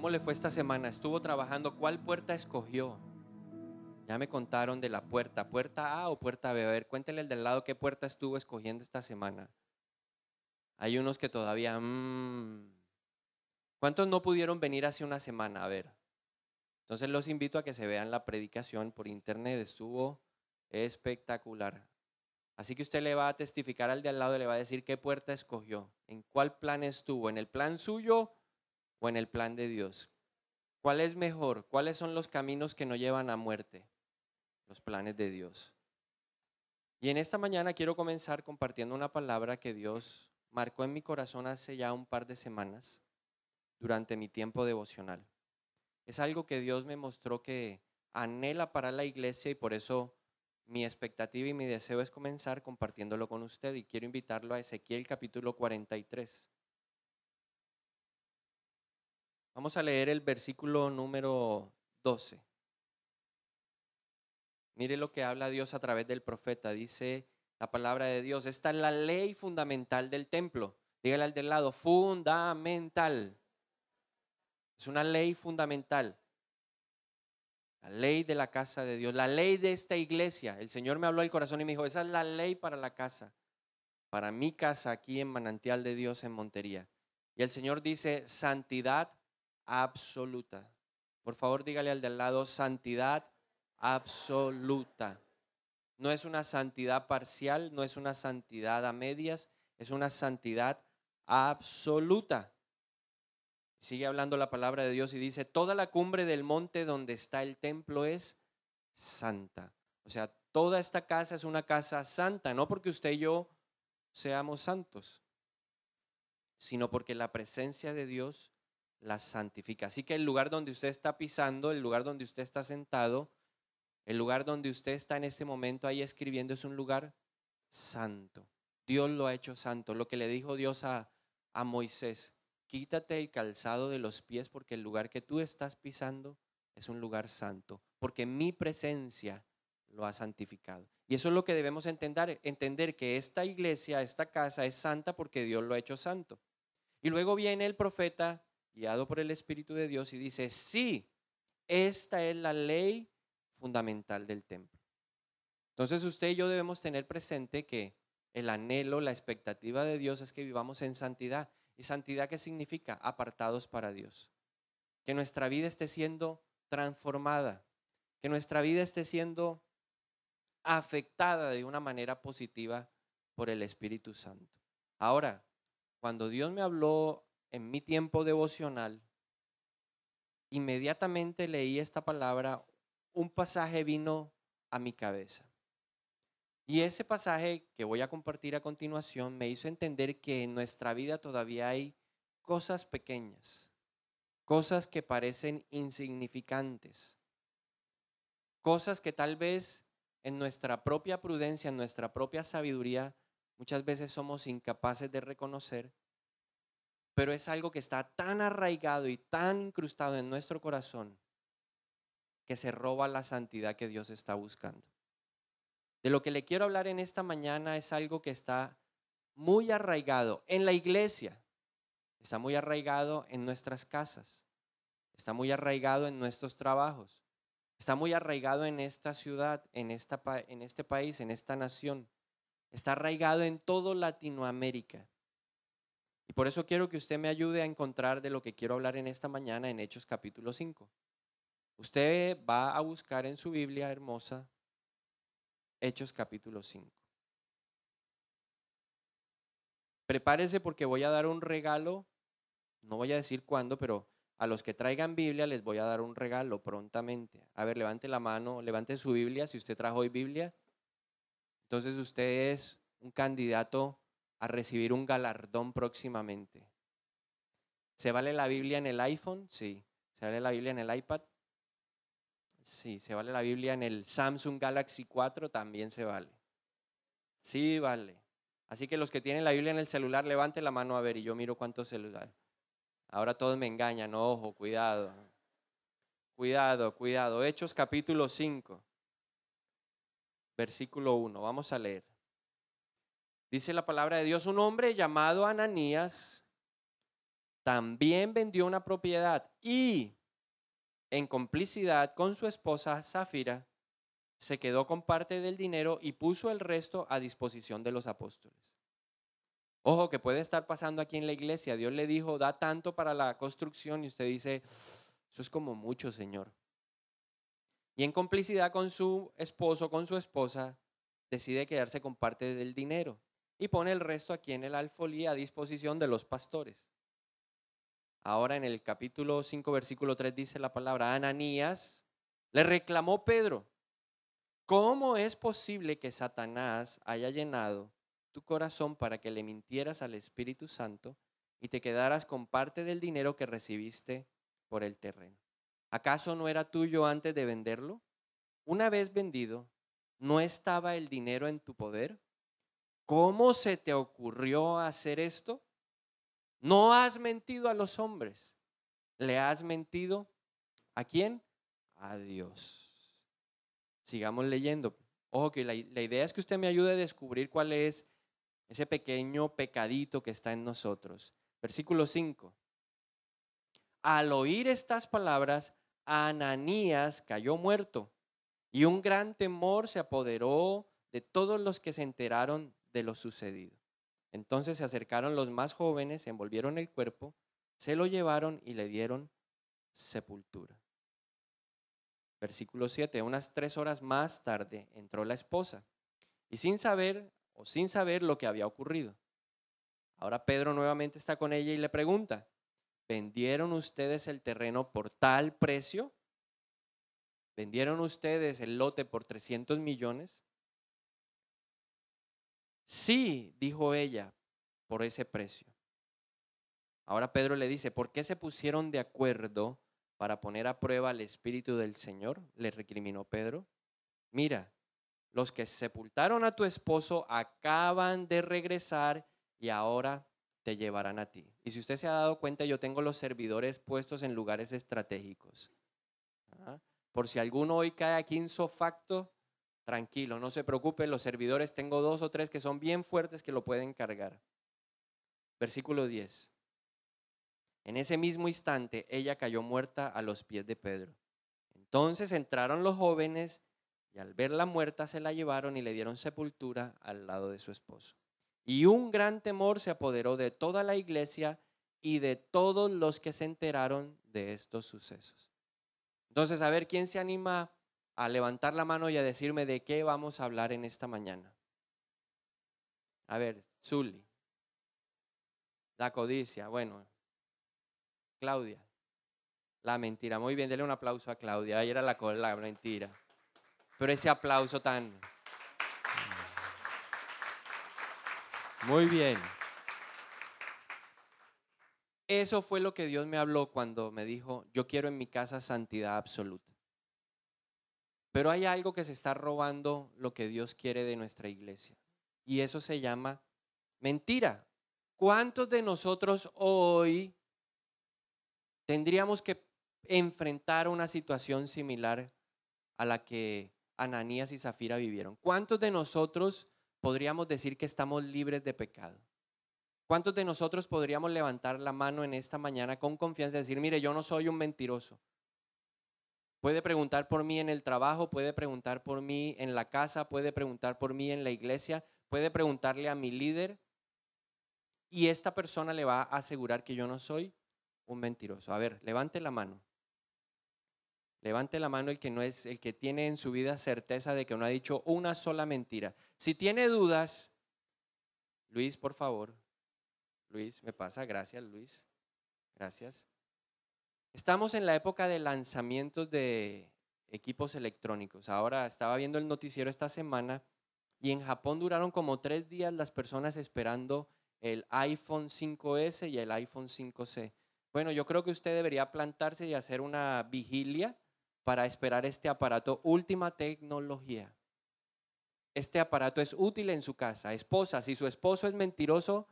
¿Cómo le fue esta semana? ¿Estuvo trabajando? ¿Cuál puerta escogió? Ya me contaron de la puerta, puerta A o puerta B. A ver, cuéntenle el del lado qué puerta estuvo escogiendo esta semana. Hay unos que todavía... Mm. ¿Cuántos no pudieron venir hace una semana? A ver. Entonces los invito a que se vean la predicación por internet. Estuvo espectacular. Así que usted le va a testificar al de al lado, le va a decir qué puerta escogió, en cuál plan estuvo, en el plan suyo o en el plan de Dios. ¿Cuál es mejor? ¿Cuáles son los caminos que no llevan a muerte? Los planes de Dios. Y en esta mañana quiero comenzar compartiendo una palabra que Dios marcó en mi corazón hace ya un par de semanas durante mi tiempo devocional. Es algo que Dios me mostró que anhela para la iglesia y por eso mi expectativa y mi deseo es comenzar compartiéndolo con usted y quiero invitarlo a Ezequiel capítulo 43. Vamos a leer el versículo número 12. Mire lo que habla Dios a través del profeta. Dice la palabra de Dios. Esta es la ley fundamental del templo. Dígale al del lado, fundamental. Es una ley fundamental. La ley de la casa de Dios, la ley de esta iglesia. El Señor me habló al corazón y me dijo, esa es la ley para la casa, para mi casa aquí en Manantial de Dios en Montería. Y el Señor dice, santidad absoluta. Por favor, dígale al del lado, santidad absoluta. No es una santidad parcial, no es una santidad a medias, es una santidad absoluta. Sigue hablando la palabra de Dios y dice, toda la cumbre del monte donde está el templo es santa. O sea, toda esta casa es una casa santa, no porque usted y yo seamos santos, sino porque la presencia de Dios la santifica. Así que el lugar donde usted está pisando, el lugar donde usted está sentado, el lugar donde usted está en este momento ahí escribiendo es un lugar santo. Dios lo ha hecho santo. Lo que le dijo Dios a, a Moisés, quítate el calzado de los pies porque el lugar que tú estás pisando es un lugar santo, porque mi presencia lo ha santificado. Y eso es lo que debemos entender, entender que esta iglesia, esta casa es santa porque Dios lo ha hecho santo. Y luego viene el profeta guiado por el Espíritu de Dios y dice, sí, esta es la ley fundamental del templo. Entonces usted y yo debemos tener presente que el anhelo, la expectativa de Dios es que vivamos en santidad. ¿Y santidad qué significa? Apartados para Dios. Que nuestra vida esté siendo transformada, que nuestra vida esté siendo afectada de una manera positiva por el Espíritu Santo. Ahora, cuando Dios me habló en mi tiempo devocional, inmediatamente leí esta palabra, un pasaje vino a mi cabeza. Y ese pasaje que voy a compartir a continuación me hizo entender que en nuestra vida todavía hay cosas pequeñas, cosas que parecen insignificantes, cosas que tal vez en nuestra propia prudencia, en nuestra propia sabiduría, muchas veces somos incapaces de reconocer pero es algo que está tan arraigado y tan incrustado en nuestro corazón que se roba la santidad que Dios está buscando. De lo que le quiero hablar en esta mañana es algo que está muy arraigado en la iglesia, está muy arraigado en nuestras casas, está muy arraigado en nuestros trabajos, está muy arraigado en esta ciudad, en, esta, en este país, en esta nación, está arraigado en todo Latinoamérica. Y por eso quiero que usted me ayude a encontrar de lo que quiero hablar en esta mañana en Hechos capítulo 5. Usted va a buscar en su Biblia hermosa Hechos capítulo 5. Prepárese porque voy a dar un regalo, no voy a decir cuándo, pero a los que traigan Biblia les voy a dar un regalo prontamente. A ver, levante la mano, levante su Biblia, si usted trajo hoy Biblia. Entonces usted es un candidato a recibir un galardón próximamente. ¿Se vale la Biblia en el iPhone? Sí. ¿Se vale la Biblia en el iPad? Sí. ¿Se vale la Biblia en el Samsung Galaxy 4? También se vale. Sí, vale. Así que los que tienen la Biblia en el celular, levante la mano a ver y yo miro cuántos celulares. Ahora todos me engañan, ojo, cuidado. Cuidado, cuidado. Hechos capítulo 5, versículo 1. Vamos a leer. Dice la palabra de Dios, un hombre llamado Ananías también vendió una propiedad y en complicidad con su esposa Zafira se quedó con parte del dinero y puso el resto a disposición de los apóstoles. Ojo, que puede estar pasando aquí en la iglesia. Dios le dijo, da tanto para la construcción y usted dice, eso es como mucho, Señor. Y en complicidad con su esposo, con su esposa, decide quedarse con parte del dinero y pone el resto aquí en el alfolí a disposición de los pastores. Ahora en el capítulo 5, versículo 3 dice la palabra, Ananías le reclamó Pedro, ¿cómo es posible que Satanás haya llenado tu corazón para que le mintieras al Espíritu Santo y te quedaras con parte del dinero que recibiste por el terreno? ¿Acaso no era tuyo antes de venderlo? Una vez vendido, ¿no estaba el dinero en tu poder? ¿Cómo se te ocurrió hacer esto? No has mentido a los hombres, le has mentido a quién? A Dios. Sigamos leyendo. Ojo que la, idea es que usted me ayude a descubrir cuál es ese pequeño pecadito que está en nosotros. Versículo 5. Al oír estas palabras, Ananías cayó muerto y un gran temor se apoderó de todos los que se enteraron de lo sucedido. Entonces se acercaron los más jóvenes, envolvieron el cuerpo, se lo llevaron y le dieron sepultura. Versículo 7. Unas tres horas más tarde entró la esposa y sin saber o sin saber lo que había ocurrido. Ahora Pedro nuevamente está con ella y le pregunta, ¿vendieron ustedes el terreno por tal precio? ¿Vendieron ustedes el lote por 300 millones? Sí, dijo ella, por ese precio. Ahora Pedro le dice, ¿por qué se pusieron de acuerdo para poner a prueba el Espíritu del Señor? Le recriminó Pedro. Mira, los que sepultaron a tu esposo acaban de regresar y ahora te llevarán a ti. Y si usted se ha dado cuenta, yo tengo los servidores puestos en lugares estratégicos. ¿Ah? Por si alguno hoy cae aquí en sofacto, tranquilo, no se preocupe, los servidores, tengo dos o tres que son bien fuertes que lo pueden cargar. Versículo 10. En ese mismo instante ella cayó muerta a los pies de Pedro. Entonces entraron los jóvenes y al verla muerta se la llevaron y le dieron sepultura al lado de su esposo. Y un gran temor se apoderó de toda la iglesia y de todos los que se enteraron de estos sucesos. Entonces, a ver, ¿quién se anima a levantar la mano y a decirme de qué vamos a hablar en esta mañana. A ver, Zully. La codicia, bueno. Claudia. La mentira. Muy bien, dele un aplauso a Claudia. ahí era la, la mentira. Pero ese aplauso tan... Muy bien. Eso fue lo que Dios me habló cuando me dijo, yo quiero en mi casa santidad absoluta. Pero hay algo que se está robando lo que Dios quiere de nuestra iglesia. Y eso se llama mentira. ¿Cuántos de nosotros hoy tendríamos que enfrentar una situación similar a la que Ananías y Zafira vivieron? ¿Cuántos de nosotros podríamos decir que estamos libres de pecado? ¿Cuántos de nosotros podríamos levantar la mano en esta mañana con confianza y decir, mire, yo no soy un mentiroso, Puede preguntar por mí en el trabajo, puede preguntar por mí en la casa, puede preguntar por mí en la iglesia, puede preguntarle a mi líder y esta persona le va a asegurar que yo no soy un mentiroso. A ver, levante la mano. Levante la mano el que no es el que tiene en su vida certeza de que no ha dicho una sola mentira. Si tiene dudas, Luis, por favor. Luis, me pasa, gracias, Luis. Gracias. Estamos en la época de lanzamientos de equipos electrónicos. Ahora estaba viendo el noticiero esta semana y en Japón duraron como tres días las personas esperando el iPhone 5S y el iPhone 5C. Bueno, yo creo que usted debería plantarse y hacer una vigilia para esperar este aparato, última tecnología. Este aparato es útil en su casa. Esposa, si su esposo es mentiroso,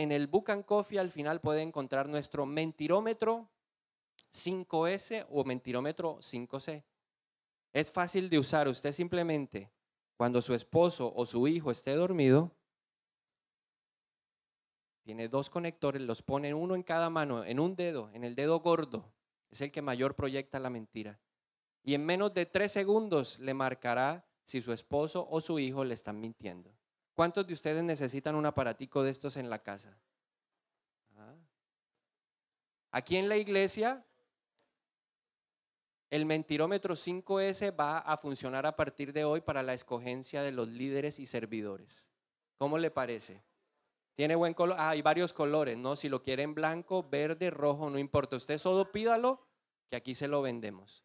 en el Book Coffee al final puede encontrar nuestro mentirómetro 5S o mentirómetro 5C. Es fácil de usar. Usted simplemente, cuando su esposo o su hijo esté dormido, tiene dos conectores, los pone uno en cada mano, en un dedo, en el dedo gordo, es el que mayor proyecta la mentira. Y en menos de tres segundos le marcará si su esposo o su hijo le están mintiendo. ¿Cuántos de ustedes necesitan un aparatico de estos en la casa? Ah. Aquí en la iglesia, el mentirómetro 5S va a funcionar a partir de hoy para la escogencia de los líderes y servidores. ¿Cómo le parece? Tiene buen color. Ah, hay varios colores, ¿no? Si lo quieren blanco, verde, rojo, no importa. Usted solo pídalo, que aquí se lo vendemos.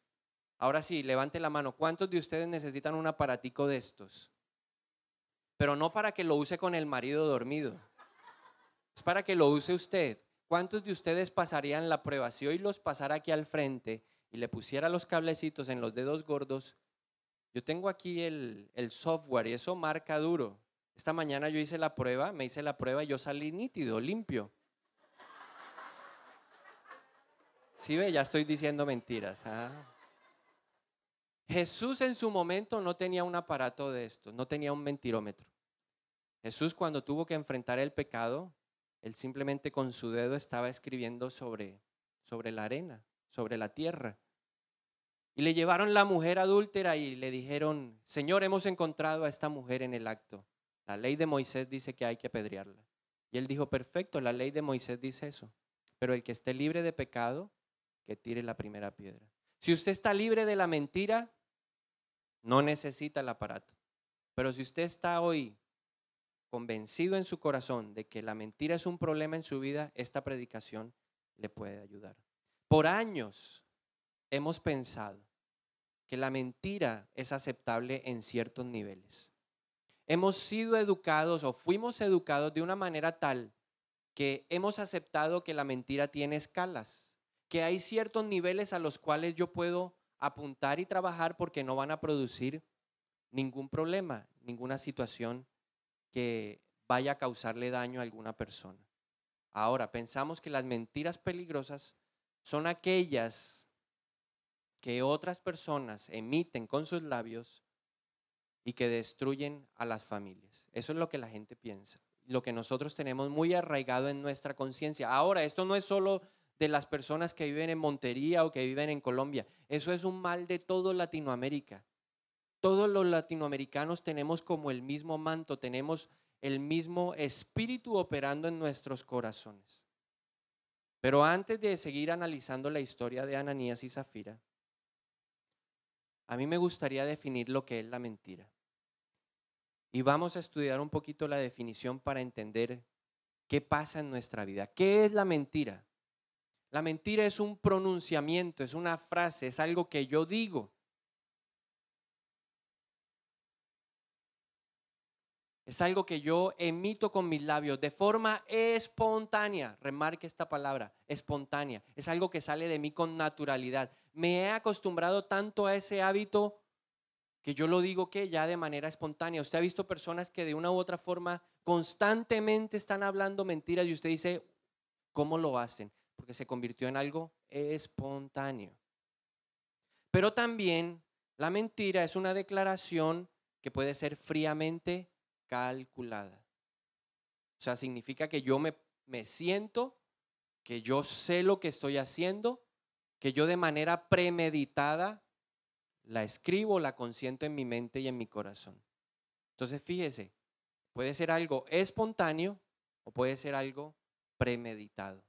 Ahora sí, levante la mano. ¿Cuántos de ustedes necesitan un aparatico de estos? pero no para que lo use con el marido dormido. Es para que lo use usted. ¿Cuántos de ustedes pasarían la prueba si hoy los pasara aquí al frente y le pusiera los cablecitos en los dedos gordos? Yo tengo aquí el, software y eso marca duro. Esta mañana yo hice la prueba, me hice la prueba y yo salí nítido, limpio. Sí, ve, ya estoy diciendo mentiras. Ah. Jesús en su momento no tenía un aparato de esto, no tenía un mentirómetro. Jesús cuando tuvo que enfrentar el pecado, él simplemente con su dedo estaba escribiendo sobre, sobre la arena, sobre la tierra. Y le llevaron la mujer adúltera y le dijeron, Señor, hemos encontrado a esta mujer en el acto. La ley de Moisés dice que hay que apedrearla. Y él dijo, perfecto, la ley de Moisés dice eso. Pero el que esté libre de pecado, que tire la primera piedra. Si usted está libre de la mentira, no necesita el aparato. Pero si usted está hoy convencido en su corazón de que la mentira es un problema en su vida, esta predicación le puede ayudar. Por años hemos pensado que la mentira es aceptable en ciertos niveles. Hemos sido educados o fuimos educados de una manera tal que hemos aceptado que la mentira tiene escalas que hay ciertos niveles a los cuales yo puedo apuntar y trabajar porque no van a producir ningún problema, ninguna situación que vaya a causarle daño a alguna persona. Ahora, pensamos que las mentiras peligrosas son aquellas que otras personas emiten con sus labios y que destruyen a las familias. Eso es lo que la gente piensa, lo que nosotros tenemos muy arraigado en nuestra conciencia. Ahora, esto no es solo de las personas que viven en Montería o que viven en Colombia. Eso es un mal de toda Latinoamérica. Todos los latinoamericanos tenemos como el mismo manto, tenemos el mismo espíritu operando en nuestros corazones. Pero antes de seguir analizando la historia de Ananías y Zafira, a mí me gustaría definir lo que es la mentira. Y vamos a estudiar un poquito la definición para entender qué pasa en nuestra vida. ¿Qué es la mentira? La mentira es un pronunciamiento, es una frase, es algo que yo digo. Es algo que yo emito con mis labios de forma espontánea. Remarque esta palabra, espontánea. Es algo que sale de mí con naturalidad. Me he acostumbrado tanto a ese hábito que yo lo digo que ya de manera espontánea. Usted ha visto personas que de una u otra forma constantemente están hablando mentiras y usted dice, ¿cómo lo hacen? porque se convirtió en algo espontáneo. Pero también la mentira es una declaración que puede ser fríamente calculada. O sea, significa que yo me, me siento, que yo sé lo que estoy haciendo, que yo de manera premeditada la escribo, la consiento en mi mente y en mi corazón. Entonces, fíjese, puede ser algo espontáneo o puede ser algo premeditado.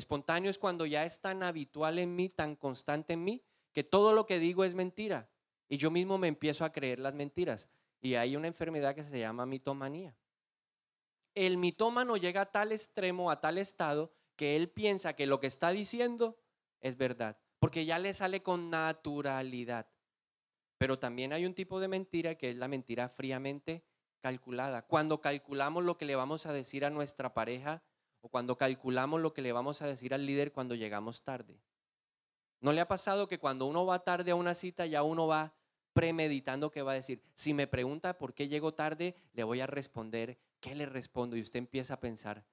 Espontáneo es cuando ya es tan habitual en mí, tan constante en mí, que todo lo que digo es mentira. Y yo mismo me empiezo a creer las mentiras. Y hay una enfermedad que se llama mitomanía. El mitómano llega a tal extremo, a tal estado, que él piensa que lo que está diciendo es verdad, porque ya le sale con naturalidad. Pero también hay un tipo de mentira que es la mentira fríamente calculada. Cuando calculamos lo que le vamos a decir a nuestra pareja o cuando calculamos lo que le vamos a decir al líder cuando llegamos tarde. ¿No le ha pasado que cuando uno va tarde a una cita ya uno va premeditando qué va a decir? Si me pregunta por qué llego tarde, le voy a responder, ¿qué le respondo? Y usted empieza a pensar,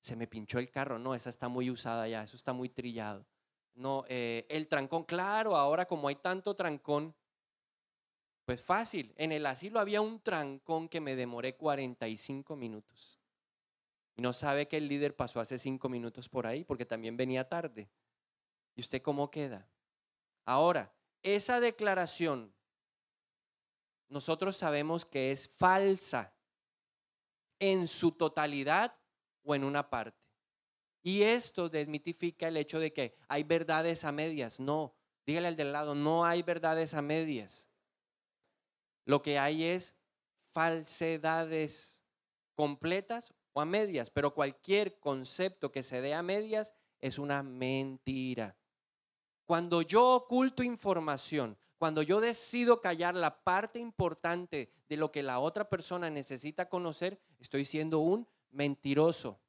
se me pinchó el carro, no, esa está muy usada ya, eso está muy trillado. No, eh, el trancón, claro, ahora como hay tanto trancón, pues fácil, en el asilo había un trancón que me demoré 45 minutos. No sabe que el líder pasó hace cinco minutos por ahí porque también venía tarde. ¿Y usted cómo queda? Ahora, esa declaración nosotros sabemos que es falsa en su totalidad o en una parte. Y esto desmitifica el hecho de que hay verdades a medias. No, dígale al del lado, no hay verdades a medias. Lo que hay es falsedades completas o a medias, pero cualquier concepto que se dé a medias es una mentira. Cuando yo oculto información, cuando yo decido callar la parte importante de lo que la otra persona necesita conocer, estoy siendo un mentiroso.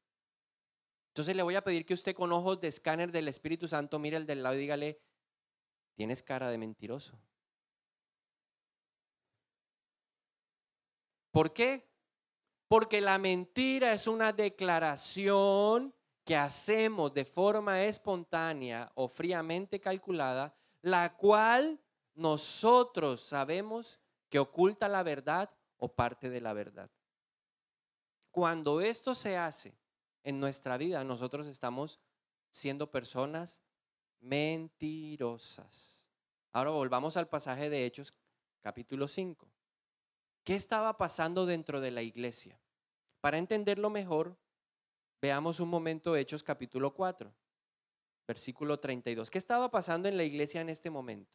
Entonces le voy a pedir que usted con ojos de escáner del Espíritu Santo mire el del lado y dígale, tienes cara de mentiroso. ¿Por qué? Porque la mentira es una declaración que hacemos de forma espontánea o fríamente calculada, la cual nosotros sabemos que oculta la verdad o parte de la verdad. Cuando esto se hace en nuestra vida, nosotros estamos siendo personas mentirosas. Ahora volvamos al pasaje de Hechos capítulo 5. ¿Qué estaba pasando dentro de la iglesia? Para entenderlo mejor, veamos un momento Hechos capítulo 4, versículo 32. ¿Qué estaba pasando en la iglesia en este momento?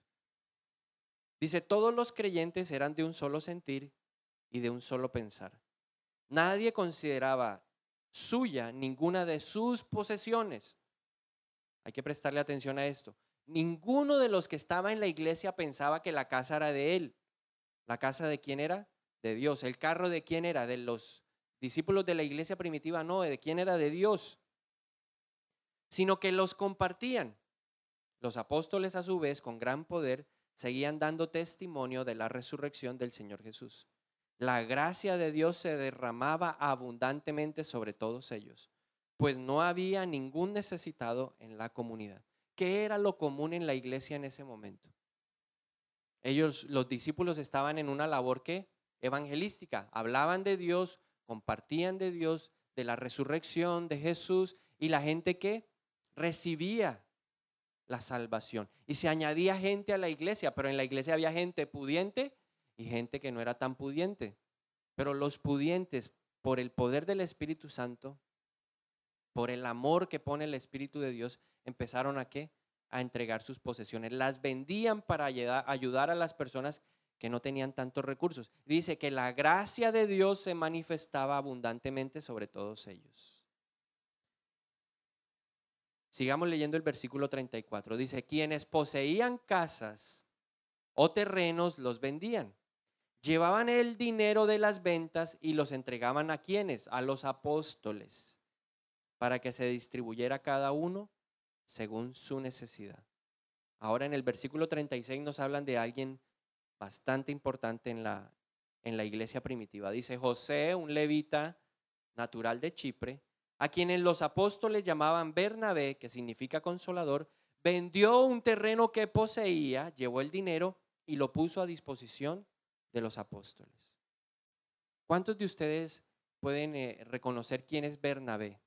Dice, todos los creyentes eran de un solo sentir y de un solo pensar. Nadie consideraba suya ninguna de sus posesiones. Hay que prestarle atención a esto. Ninguno de los que estaba en la iglesia pensaba que la casa era de él. ¿La casa de quién era? De Dios. ¿El carro de quién era? De los discípulos de la iglesia primitiva no, de quién era de Dios, sino que los compartían. Los apóstoles a su vez, con gran poder, seguían dando testimonio de la resurrección del Señor Jesús. La gracia de Dios se derramaba abundantemente sobre todos ellos, pues no había ningún necesitado en la comunidad. ¿Qué era lo común en la iglesia en ese momento? Ellos, los discípulos, estaban en una labor que evangelística, hablaban de Dios, compartían de Dios, de la resurrección de Jesús y la gente que recibía la salvación. Y se añadía gente a la iglesia, pero en la iglesia había gente pudiente y gente que no era tan pudiente. Pero los pudientes, por el poder del Espíritu Santo, por el amor que pone el Espíritu de Dios, empezaron a qué? A entregar sus posesiones. Las vendían para ayudar a las personas que no tenían tantos recursos. Dice que la gracia de Dios se manifestaba abundantemente sobre todos ellos. Sigamos leyendo el versículo 34. Dice, quienes poseían casas o terrenos los vendían. Llevaban el dinero de las ventas y los entregaban a quienes? A los apóstoles, para que se distribuyera cada uno según su necesidad. Ahora en el versículo 36 nos hablan de alguien bastante importante en la, en la iglesia primitiva. Dice José, un levita natural de Chipre, a quienes los apóstoles llamaban Bernabé, que significa consolador, vendió un terreno que poseía, llevó el dinero y lo puso a disposición de los apóstoles. ¿Cuántos de ustedes pueden eh, reconocer quién es Bernabé?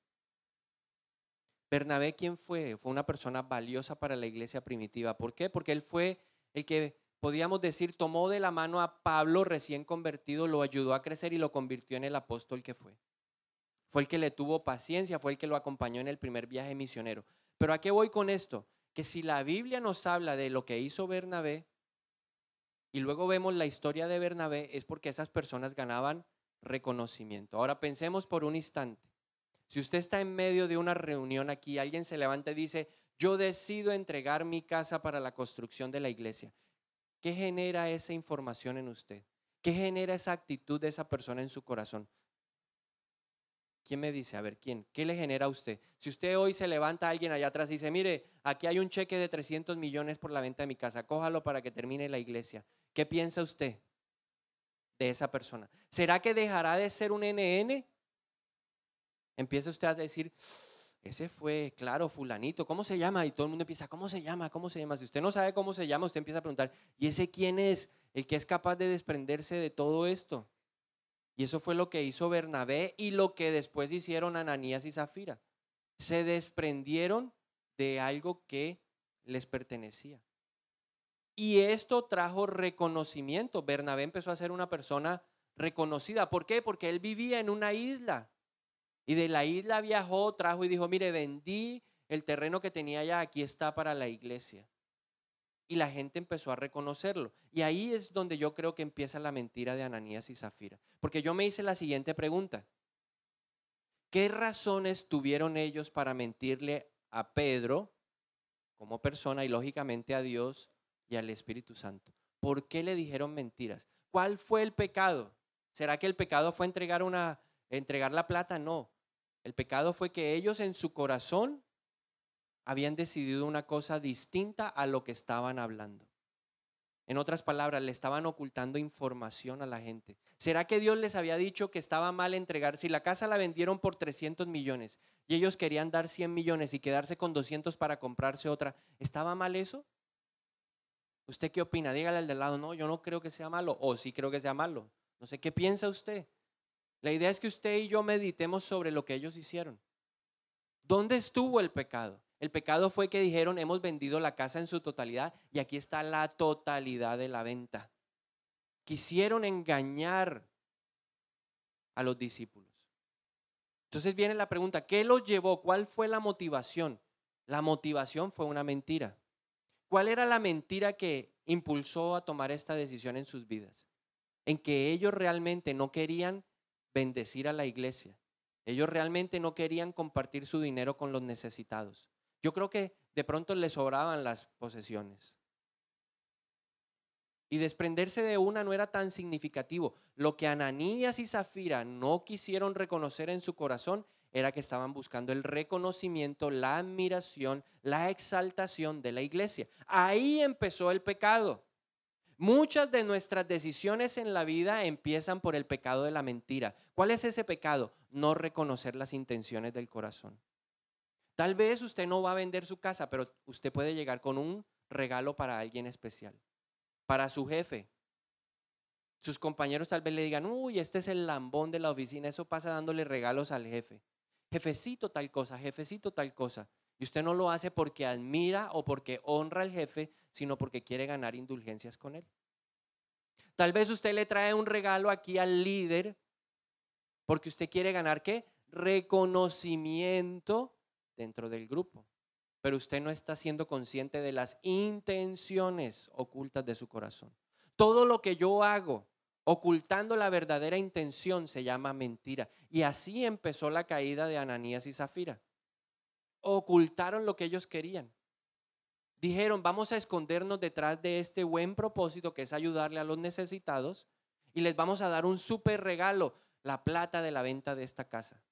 Bernabé, ¿quién fue? Fue una persona valiosa para la iglesia primitiva. ¿Por qué? Porque él fue el que podríamos decir, tomó de la mano a Pablo recién convertido, lo ayudó a crecer y lo convirtió en el apóstol que fue. Fue el que le tuvo paciencia, fue el que lo acompañó en el primer viaje misionero. Pero ¿a qué voy con esto? Que si la Biblia nos habla de lo que hizo Bernabé y luego vemos la historia de Bernabé, es porque esas personas ganaban reconocimiento. Ahora pensemos por un instante. Si usted está en medio de una reunión aquí, alguien se levanta y dice, yo decido entregar mi casa para la construcción de la iglesia. ¿Qué genera esa información en usted? ¿Qué genera esa actitud de esa persona en su corazón? ¿Quién me dice? A ver, ¿quién? ¿Qué le genera a usted? Si usted hoy se levanta a alguien allá atrás y dice, mire, aquí hay un cheque de 300 millones por la venta de mi casa, cójalo para que termine la iglesia. ¿Qué piensa usted de esa persona? ¿Será que dejará de ser un NN? Empieza usted a decir, ese fue, claro, fulanito, ¿cómo se llama? Y todo el mundo empieza, ¿cómo se llama? ¿Cómo se llama? Si usted no sabe cómo se llama, usted empieza a preguntar, ¿y ese quién es? El que es capaz de desprenderse de todo esto. Y eso fue lo que hizo Bernabé y lo que después hicieron Ananías y Zafira. Se desprendieron de algo que les pertenecía. Y esto trajo reconocimiento. Bernabé empezó a ser una persona reconocida. ¿Por qué? Porque él vivía en una isla y de la isla viajó, trajo y dijo, mire, vendí el terreno que tenía allá, aquí está para la iglesia. Y la gente empezó a reconocerlo. Y ahí es donde yo creo que empieza la mentira de Ananías y Zafira. Porque yo me hice la siguiente pregunta. ¿Qué razones tuvieron ellos para mentirle a Pedro como persona y lógicamente a Dios y al Espíritu Santo? ¿Por qué le dijeron mentiras? ¿Cuál fue el pecado? ¿Será que el pecado fue entregar, una, entregar la plata? No. El pecado fue que ellos en su corazón habían decidido una cosa distinta a lo que estaban hablando. En otras palabras, le estaban ocultando información a la gente. ¿Será que Dios les había dicho que estaba mal entregar? Si la casa la vendieron por 300 millones y ellos querían dar 100 millones y quedarse con 200 para comprarse otra, ¿estaba mal eso? ¿Usted qué opina? Dígale al del lado, no, yo no creo que sea malo o sí creo que sea malo. No sé qué piensa usted. La idea es que usted y yo meditemos sobre lo que ellos hicieron. ¿Dónde estuvo el pecado? El pecado fue que dijeron, hemos vendido la casa en su totalidad y aquí está la totalidad de la venta. Quisieron engañar a los discípulos. Entonces viene la pregunta, ¿qué los llevó? ¿Cuál fue la motivación? La motivación fue una mentira. ¿Cuál era la mentira que impulsó a tomar esta decisión en sus vidas? En que ellos realmente no querían bendecir a la iglesia. Ellos realmente no querían compartir su dinero con los necesitados. Yo creo que de pronto les sobraban las posesiones. Y desprenderse de una no era tan significativo. Lo que Ananías y Zafira no quisieron reconocer en su corazón era que estaban buscando el reconocimiento, la admiración, la exaltación de la iglesia. Ahí empezó el pecado. Muchas de nuestras decisiones en la vida empiezan por el pecado de la mentira. ¿Cuál es ese pecado? No reconocer las intenciones del corazón. Tal vez usted no va a vender su casa, pero usted puede llegar con un regalo para alguien especial, para su jefe. Sus compañeros tal vez le digan, uy, este es el lambón de la oficina, eso pasa dándole regalos al jefe. Jefecito tal cosa, jefecito tal cosa. Y usted no lo hace porque admira o porque honra al jefe, sino porque quiere ganar indulgencias con él. Tal vez usted le trae un regalo aquí al líder porque usted quiere ganar qué? Reconocimiento dentro del grupo. Pero usted no está siendo consciente de las intenciones ocultas de su corazón. Todo lo que yo hago ocultando la verdadera intención se llama mentira. Y así empezó la caída de Ananías y Zafira ocultaron lo que ellos querían. Dijeron, vamos a escondernos detrás de este buen propósito que es ayudarle a los necesitados y les vamos a dar un súper regalo, la plata de la venta de esta casa.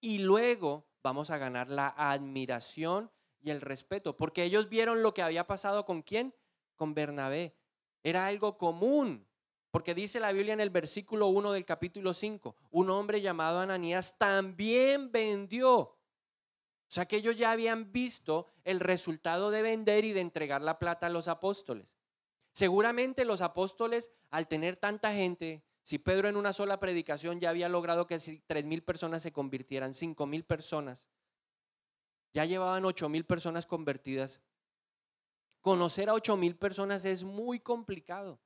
Y luego vamos a ganar la admiración y el respeto, porque ellos vieron lo que había pasado con quién, con Bernabé. Era algo común, porque dice la Biblia en el versículo 1 del capítulo 5, un hombre llamado Ananías también vendió o sea que ellos ya habían visto el resultado de vender y de entregar la plata a los apóstoles. Seguramente los apóstoles, al tener tanta gente, si Pedro en una sola predicación ya había logrado que tres mil personas se convirtieran, cinco mil personas, ya llevaban ocho mil personas convertidas. Conocer a ocho mil personas es muy complicado.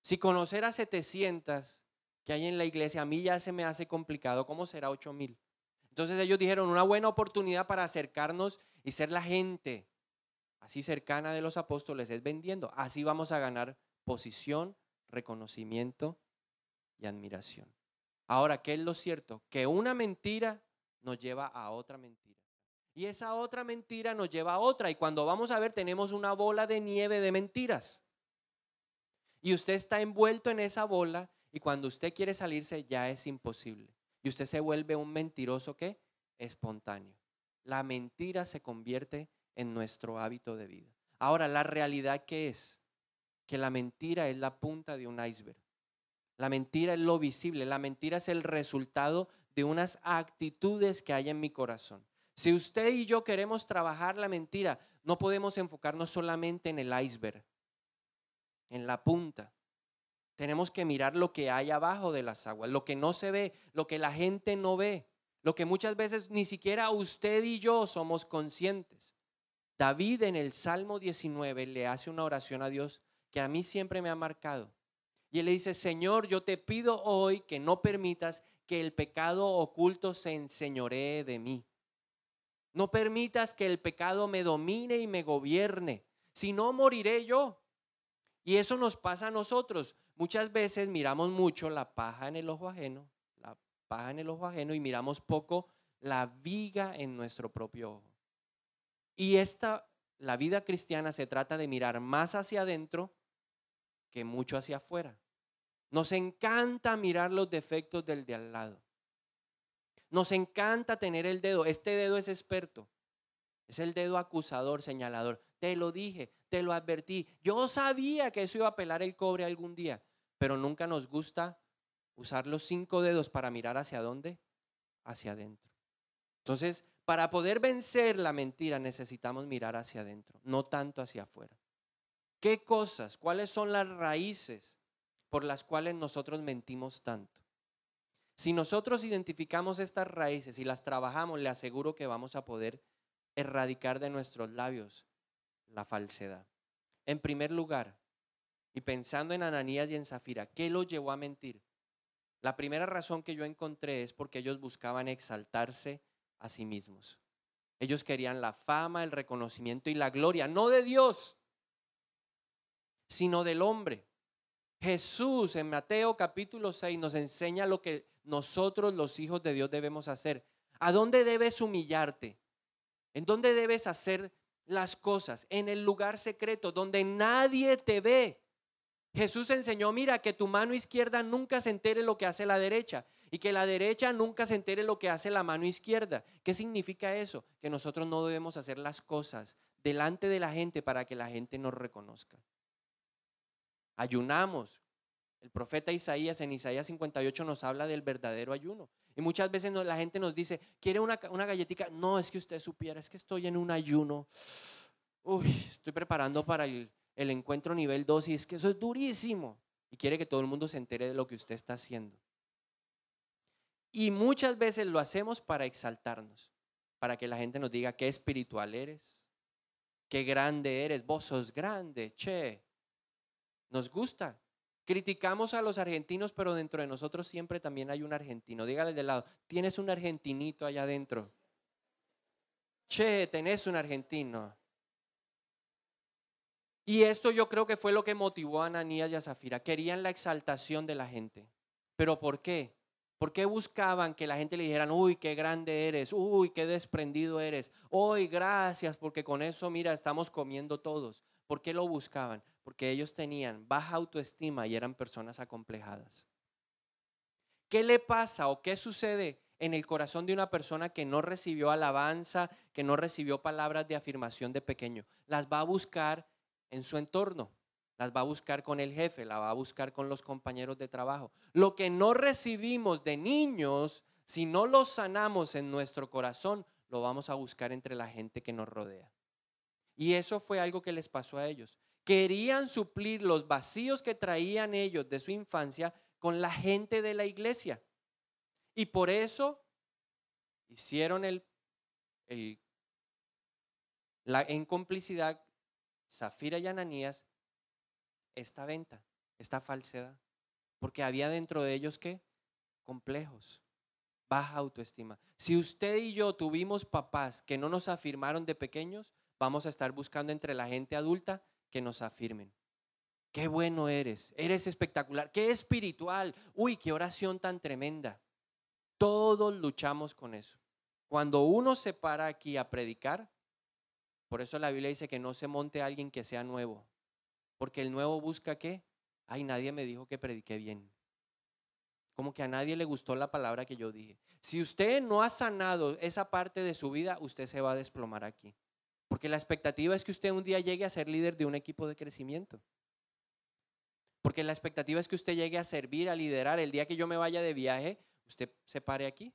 Si conocer a 700 que hay en la iglesia a mí ya se me hace complicado, ¿cómo será ocho mil? Entonces ellos dijeron, una buena oportunidad para acercarnos y ser la gente así cercana de los apóstoles es vendiendo. Así vamos a ganar posición, reconocimiento y admiración. Ahora, ¿qué es lo cierto? Que una mentira nos lleva a otra mentira. Y esa otra mentira nos lleva a otra. Y cuando vamos a ver, tenemos una bola de nieve de mentiras. Y usted está envuelto en esa bola y cuando usted quiere salirse ya es imposible y usted se vuelve un mentiroso que espontáneo. La mentira se convierte en nuestro hábito de vida. Ahora, la realidad que es que la mentira es la punta de un iceberg. La mentira es lo visible, la mentira es el resultado de unas actitudes que hay en mi corazón. Si usted y yo queremos trabajar la mentira, no podemos enfocarnos solamente en el iceberg, en la punta. Tenemos que mirar lo que hay abajo de las aguas, lo que no se ve, lo que la gente no ve, lo que muchas veces ni siquiera usted y yo somos conscientes. David en el Salmo 19 le hace una oración a Dios que a mí siempre me ha marcado. Y él le dice, Señor, yo te pido hoy que no permitas que el pecado oculto se enseñoree de mí. No permitas que el pecado me domine y me gobierne, si no moriré yo. Y eso nos pasa a nosotros. Muchas veces miramos mucho la paja en el ojo ajeno, la paja en el ojo ajeno y miramos poco la viga en nuestro propio ojo. Y esta, la vida cristiana se trata de mirar más hacia adentro que mucho hacia afuera. Nos encanta mirar los defectos del de al lado. Nos encanta tener el dedo. Este dedo es experto. Es el dedo acusador, señalador. Te lo dije, te lo advertí. Yo sabía que eso iba a pelar el cobre algún día pero nunca nos gusta usar los cinco dedos para mirar hacia dónde, hacia adentro. Entonces, para poder vencer la mentira necesitamos mirar hacia adentro, no tanto hacia afuera. ¿Qué cosas, cuáles son las raíces por las cuales nosotros mentimos tanto? Si nosotros identificamos estas raíces y las trabajamos, le aseguro que vamos a poder erradicar de nuestros labios la falsedad. En primer lugar, y pensando en Ananías y en Zafira, ¿qué los llevó a mentir? La primera razón que yo encontré es porque ellos buscaban exaltarse a sí mismos. Ellos querían la fama, el reconocimiento y la gloria, no de Dios, sino del hombre. Jesús en Mateo capítulo 6 nos enseña lo que nosotros los hijos de Dios debemos hacer. ¿A dónde debes humillarte? ¿En dónde debes hacer las cosas? En el lugar secreto, donde nadie te ve. Jesús enseñó, mira, que tu mano izquierda nunca se entere lo que hace la derecha y que la derecha nunca se entere lo que hace la mano izquierda. ¿Qué significa eso? Que nosotros no debemos hacer las cosas delante de la gente para que la gente nos reconozca. Ayunamos. El profeta Isaías en Isaías 58 nos habla del verdadero ayuno. Y muchas veces la gente nos dice, ¿quiere una, una galletita? No, es que usted supiera, es que estoy en un ayuno. Uy, estoy preparando para el, el encuentro nivel 2 y es que eso es durísimo y quiere que todo el mundo se entere de lo que usted está haciendo. Y muchas veces lo hacemos para exaltarnos, para que la gente nos diga qué espiritual eres, qué grande eres, vos sos grande, che. Nos gusta. Criticamos a los argentinos, pero dentro de nosotros siempre también hay un argentino. Dígale de lado, tienes un argentinito allá adentro. Che, tenés un argentino. Y esto yo creo que fue lo que motivó a Ananías y a Zafira. Querían la exaltación de la gente. ¿Pero por qué? ¿Por qué buscaban que la gente le dijeran, uy, qué grande eres, uy, qué desprendido eres, uy, gracias, porque con eso, mira, estamos comiendo todos? ¿Por qué lo buscaban? Porque ellos tenían baja autoestima y eran personas acomplejadas. ¿Qué le pasa o qué sucede en el corazón de una persona que no recibió alabanza, que no recibió palabras de afirmación de pequeño? Las va a buscar en su entorno. Las va a buscar con el jefe, la va a buscar con los compañeros de trabajo. Lo que no recibimos de niños, si no lo sanamos en nuestro corazón, lo vamos a buscar entre la gente que nos rodea. Y eso fue algo que les pasó a ellos. Querían suplir los vacíos que traían ellos de su infancia con la gente de la iglesia. Y por eso hicieron el, la, en complicidad Zafira y Ananías esta venta, esta falsedad, porque había dentro de ellos qué? Complejos, baja autoestima. Si usted y yo tuvimos papás que no nos afirmaron de pequeños, vamos a estar buscando entre la gente adulta que nos afirmen. Qué bueno eres, eres espectacular, qué espiritual, uy, qué oración tan tremenda. Todos luchamos con eso. Cuando uno se para aquí a predicar, por eso la Biblia dice que no se monte a alguien que sea nuevo, porque el nuevo busca qué? Ay, nadie me dijo que predique bien. Como que a nadie le gustó la palabra que yo dije. Si usted no ha sanado esa parte de su vida, usted se va a desplomar aquí. Porque la expectativa es que usted un día llegue a ser líder de un equipo de crecimiento. Porque la expectativa es que usted llegue a servir, a liderar. El día que yo me vaya de viaje, usted se pare aquí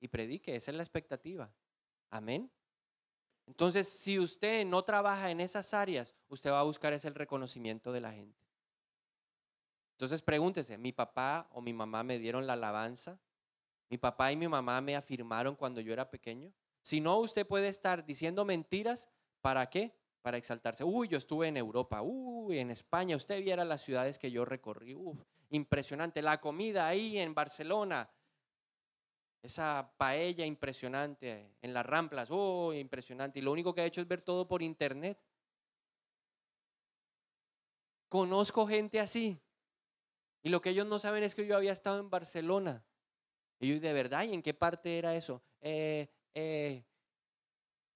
y predique. Esa es la expectativa. Amén. Entonces, si usted no trabaja en esas áreas, usted va a buscar ese reconocimiento de la gente. Entonces, pregúntese, ¿mi papá o mi mamá me dieron la alabanza? ¿Mi papá y mi mamá me afirmaron cuando yo era pequeño? Si no, usted puede estar diciendo mentiras, ¿para qué? Para exaltarse. Uy, yo estuve en Europa, uy, en España, usted viera las ciudades que yo recorrí, impresionante. La comida ahí en Barcelona, esa paella impresionante en las ramplas, oh, impresionante. Y lo único que ha hecho es ver todo por internet. Conozco gente así. Y lo que ellos no saben es que yo había estado en Barcelona. Y ¿de verdad? ¿Y en qué parte era eso? Eh, eh,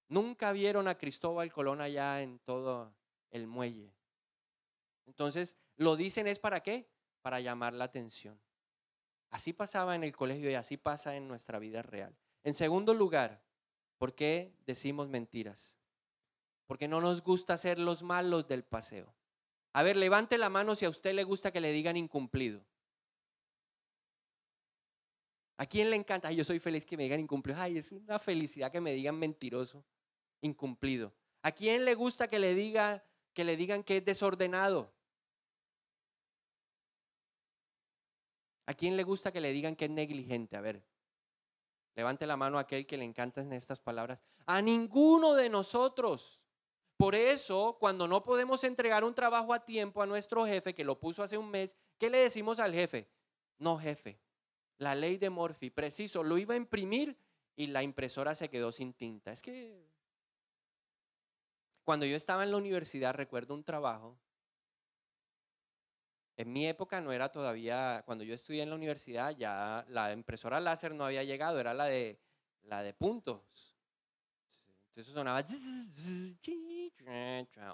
nunca vieron a Cristóbal Colón allá en todo el muelle. Entonces, lo dicen es para qué? Para llamar la atención. Así pasaba en el colegio y así pasa en nuestra vida real. En segundo lugar, ¿por qué decimos mentiras? Porque no nos gusta ser los malos del paseo. A ver, levante la mano si a usted le gusta que le digan incumplido. ¿A quién le encanta? yo soy feliz que me digan incumplido. Ay, es una felicidad que me digan mentiroso, incumplido. ¿A quién le gusta que le diga que le digan que es desordenado? ¿A quién le gusta que le digan que es negligente? A ver, levante la mano aquel que le encantan estas palabras. A ninguno de nosotros. Por eso, cuando no podemos entregar un trabajo a tiempo a nuestro jefe, que lo puso hace un mes, ¿qué le decimos al jefe? No, jefe, la ley de Morphy preciso, lo iba a imprimir y la impresora se quedó sin tinta. Es que cuando yo estaba en la universidad, recuerdo un trabajo en mi época no era todavía, cuando yo estudié en la universidad, ya la impresora láser no había llegado, era la de, la de puntos. Entonces sonaba.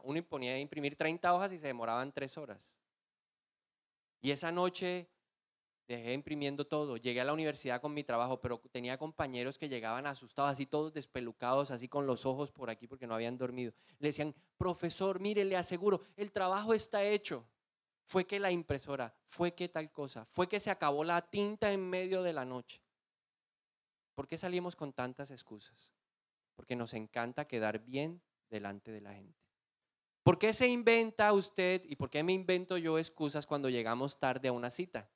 Uno imponía imprimir 30 hojas y se demoraban 3 horas. Y esa noche dejé imprimiendo todo. Llegué a la universidad con mi trabajo, pero tenía compañeros que llegaban asustados, así todos despelucados, así con los ojos por aquí porque no habían dormido. Le decían, profesor, mire, le aseguro, el trabajo está hecho fue que la impresora, fue que tal cosa, fue que se acabó la tinta en medio de la noche. ¿Por qué salimos con tantas excusas? Porque nos encanta quedar bien delante de la gente. ¿Por qué se inventa usted y por qué me invento yo excusas cuando llegamos tarde a una cita?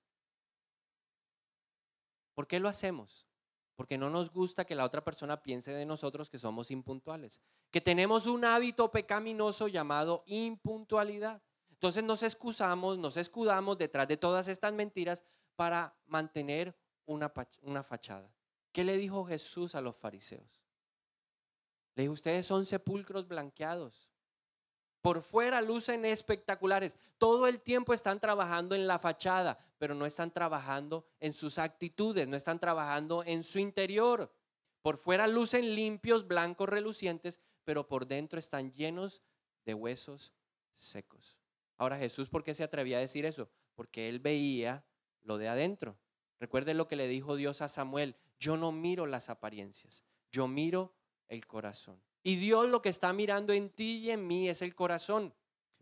¿Por qué lo hacemos? Porque no nos gusta que la otra persona piense de nosotros que somos impuntuales, que tenemos un hábito pecaminoso llamado impuntualidad. Entonces nos excusamos, nos escudamos detrás de todas estas mentiras para mantener una, una fachada. ¿Qué le dijo Jesús a los fariseos? Le dijo, ustedes son sepulcros blanqueados. Por fuera lucen espectaculares. Todo el tiempo están trabajando en la fachada, pero no están trabajando en sus actitudes, no están trabajando en su interior. Por fuera lucen limpios, blancos, relucientes, pero por dentro están llenos de huesos secos. Ahora Jesús, ¿por qué se atrevía a decir eso? Porque él veía lo de adentro. Recuerde lo que le dijo Dios a Samuel, yo no miro las apariencias, yo miro el corazón. Y Dios lo que está mirando en ti y en mí es el corazón.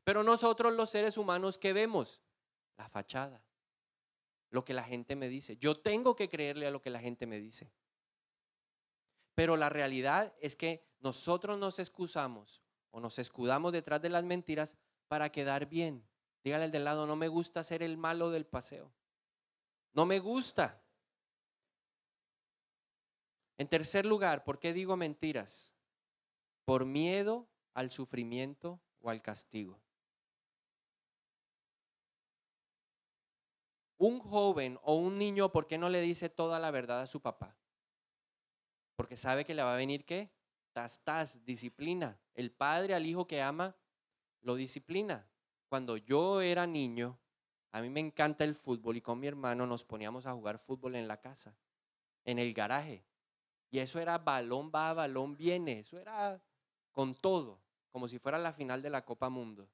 Pero nosotros los seres humanos, ¿qué vemos? La fachada, lo que la gente me dice. Yo tengo que creerle a lo que la gente me dice. Pero la realidad es que nosotros nos excusamos o nos escudamos detrás de las mentiras para quedar bien. Dígale al del lado, no me gusta ser el malo del paseo. No me gusta. En tercer lugar, ¿por qué digo mentiras? Por miedo al sufrimiento o al castigo. Un joven o un niño, ¿por qué no le dice toda la verdad a su papá? Porque sabe que le va a venir qué? Tastas, disciplina. El padre al hijo que ama lo disciplina. Cuando yo era niño, a mí me encanta el fútbol y con mi hermano nos poníamos a jugar fútbol en la casa, en el garaje. Y eso era balón va, balón viene, eso era con todo, como si fuera la final de la Copa Mundo.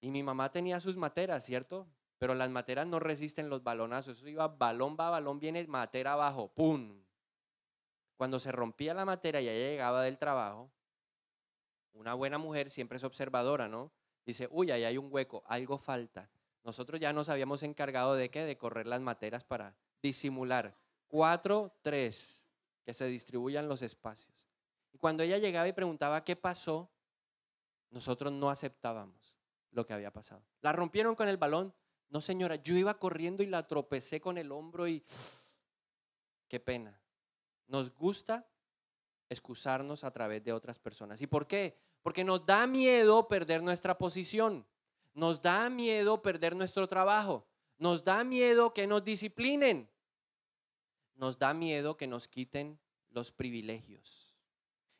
Y mi mamá tenía sus materas, ¿cierto? Pero las materas no resisten los balonazos, eso iba balón va, balón viene, matera abajo, ¡pum! Cuando se rompía la materia y ella llegaba del trabajo, una buena mujer siempre es observadora, ¿no? Dice, uy, ahí hay un hueco, algo falta. Nosotros ya nos habíamos encargado de qué? De correr las materas para disimular. Cuatro, tres, que se distribuyan los espacios. Y cuando ella llegaba y preguntaba qué pasó, nosotros no aceptábamos lo que había pasado. La rompieron con el balón. No, señora, yo iba corriendo y la tropecé con el hombro y ¡ah! qué pena. Nos gusta excusarnos a través de otras personas. ¿Y por qué? Porque nos da miedo perder nuestra posición, nos da miedo perder nuestro trabajo, nos da miedo que nos disciplinen, nos da miedo que nos quiten los privilegios.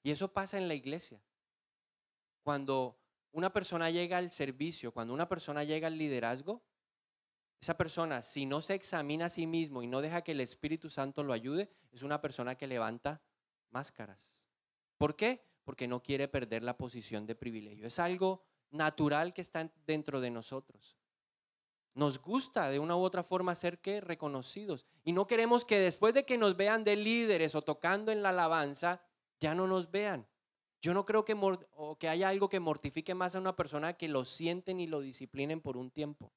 Y eso pasa en la iglesia. Cuando una persona llega al servicio, cuando una persona llega al liderazgo, esa persona, si no se examina a sí mismo y no deja que el Espíritu Santo lo ayude, es una persona que levanta máscaras. ¿Por qué? Porque no quiere perder la posición de privilegio. Es algo natural que está dentro de nosotros. Nos gusta de una u otra forma ser reconocidos y no queremos que después de que nos vean de líderes o tocando en la alabanza, ya no nos vean. Yo no creo que, que haya algo que mortifique más a una persona que lo sienten y lo disciplinen por un tiempo.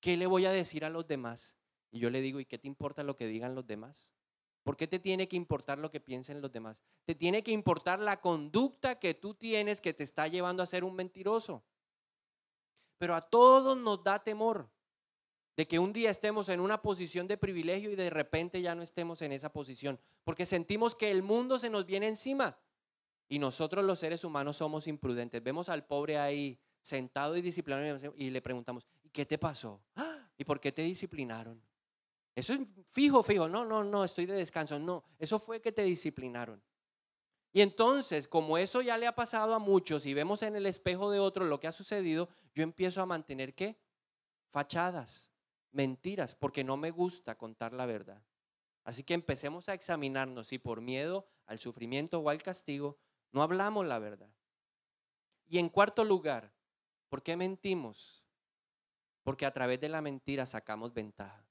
¿Qué le voy a decir a los demás? Y yo le digo, ¿y qué te importa lo que digan los demás? ¿Por qué te tiene que importar lo que piensen los demás? Te tiene que importar la conducta que tú tienes que te está llevando a ser un mentiroso. Pero a todos nos da temor de que un día estemos en una posición de privilegio y de repente ya no estemos en esa posición, porque sentimos que el mundo se nos viene encima. Y nosotros los seres humanos somos imprudentes. Vemos al pobre ahí sentado y disciplinado y le preguntamos, ¿y qué te pasó? ¿Ah? ¿Y por qué te disciplinaron? Eso es fijo, fijo. No, no, no, estoy de descanso. No, eso fue que te disciplinaron. Y entonces, como eso ya le ha pasado a muchos y vemos en el espejo de otro lo que ha sucedido, yo empiezo a mantener qué? Fachadas, mentiras, porque no me gusta contar la verdad. Así que empecemos a examinarnos si por miedo al sufrimiento o al castigo no hablamos la verdad. Y en cuarto lugar, ¿por qué mentimos? Porque a través de la mentira sacamos ventaja.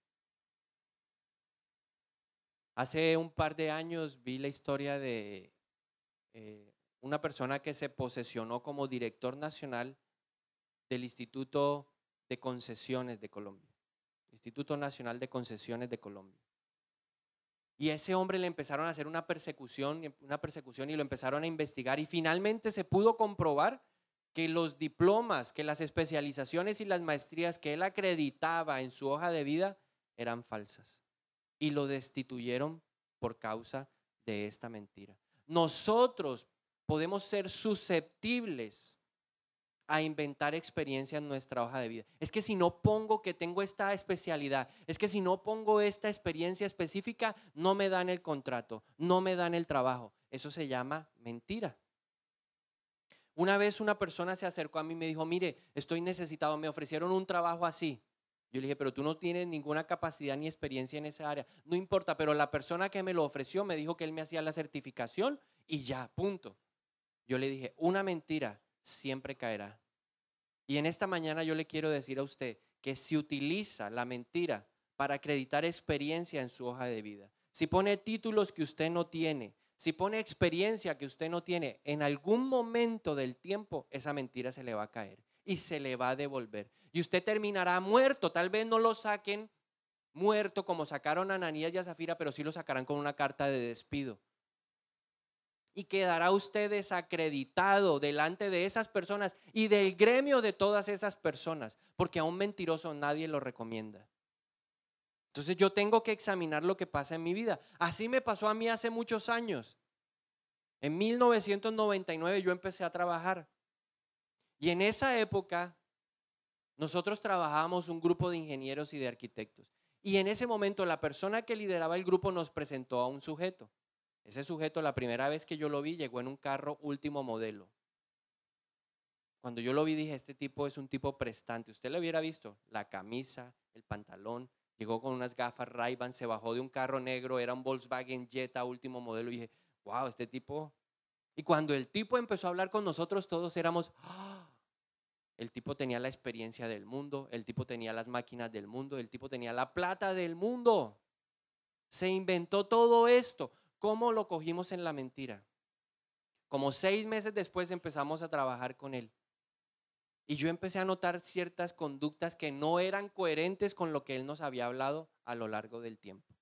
Hace un par de años vi la historia de eh, una persona que se posesionó como director nacional del Instituto de Concesiones de Colombia, Instituto Nacional de Concesiones de Colombia. Y a ese hombre le empezaron a hacer una persecución, una persecución y lo empezaron a investigar y finalmente se pudo comprobar que los diplomas, que las especializaciones y las maestrías que él acreditaba en su hoja de vida eran falsas y lo destituyeron por causa de esta mentira. Nosotros podemos ser susceptibles a inventar experiencias en nuestra hoja de vida. Es que si no pongo que tengo esta especialidad, es que si no pongo esta experiencia específica, no me dan el contrato, no me dan el trabajo. Eso se llama mentira. Una vez una persona se acercó a mí y me dijo, mire, estoy necesitado, me ofrecieron un trabajo así. Yo le dije, pero tú no tienes ninguna capacidad ni experiencia en esa área. No importa, pero la persona que me lo ofreció me dijo que él me hacía la certificación y ya, punto. Yo le dije, una mentira siempre caerá. Y en esta mañana yo le quiero decir a usted que si utiliza la mentira para acreditar experiencia en su hoja de vida, si pone títulos que usted no tiene, si pone experiencia que usted no tiene, en algún momento del tiempo esa mentira se le va a caer y se le va a devolver. Y usted terminará muerto, tal vez no lo saquen muerto como sacaron a Ananías y a Zafira, pero sí lo sacarán con una carta de despido. Y quedará usted desacreditado delante de esas personas y del gremio de todas esas personas, porque a un mentiroso nadie lo recomienda. Entonces yo tengo que examinar lo que pasa en mi vida. Así me pasó a mí hace muchos años. En 1999 yo empecé a trabajar y en esa época nosotros trabajábamos un grupo de ingenieros y de arquitectos. Y en ese momento la persona que lideraba el grupo nos presentó a un sujeto. Ese sujeto, la primera vez que yo lo vi, llegó en un carro último modelo. Cuando yo lo vi dije, este tipo es un tipo prestante. Usted lo hubiera visto, la camisa, el pantalón, llegó con unas gafas ray se bajó de un carro negro, era un Volkswagen Jetta último modelo. Y dije, wow, este tipo... Y cuando el tipo empezó a hablar con nosotros, todos éramos, ¡ah! El tipo tenía la experiencia del mundo, el tipo tenía las máquinas del mundo, el tipo tenía la plata del mundo. Se inventó todo esto. ¿Cómo lo cogimos en la mentira? Como seis meses después empezamos a trabajar con él. Y yo empecé a notar ciertas conductas que no eran coherentes con lo que él nos había hablado a lo largo del tiempo.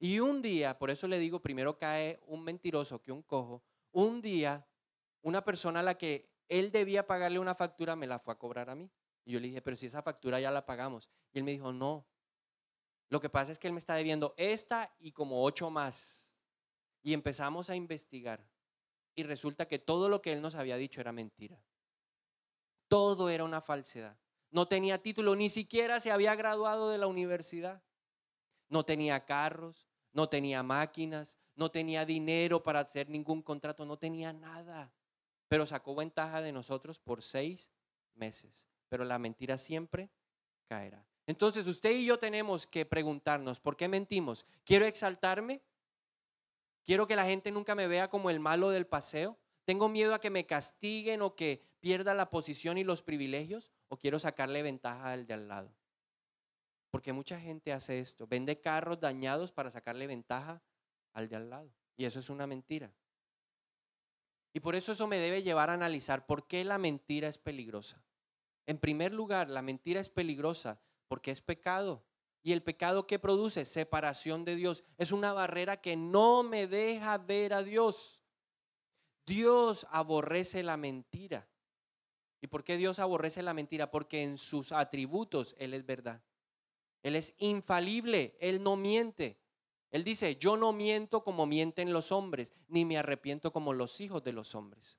Y un día, por eso le digo, primero cae un mentiroso que un cojo, un día una persona a la que él debía pagarle una factura, me la fue a cobrar a mí. Y yo le dije, pero si esa factura ya la pagamos. Y él me dijo, no. Lo que pasa es que él me está debiendo esta y como ocho más. Y empezamos a investigar. Y resulta que todo lo que él nos había dicho era mentira. Todo era una falsedad. No tenía título, ni siquiera se había graduado de la universidad. No tenía carros, no tenía máquinas, no tenía dinero para hacer ningún contrato, no tenía nada pero sacó ventaja de nosotros por seis meses. Pero la mentira siempre caerá. Entonces usted y yo tenemos que preguntarnos, ¿por qué mentimos? ¿Quiero exaltarme? ¿Quiero que la gente nunca me vea como el malo del paseo? ¿Tengo miedo a que me castiguen o que pierda la posición y los privilegios? ¿O quiero sacarle ventaja al de al lado? Porque mucha gente hace esto, vende carros dañados para sacarle ventaja al de al lado. Y eso es una mentira. Y por eso eso me debe llevar a analizar por qué la mentira es peligrosa. En primer lugar, la mentira es peligrosa porque es pecado. Y el pecado que produce separación de Dios es una barrera que no me deja ver a Dios. Dios aborrece la mentira. ¿Y por qué Dios aborrece la mentira? Porque en sus atributos Él es verdad. Él es infalible, Él no miente. Él dice, yo no miento como mienten los hombres, ni me arrepiento como los hijos de los hombres,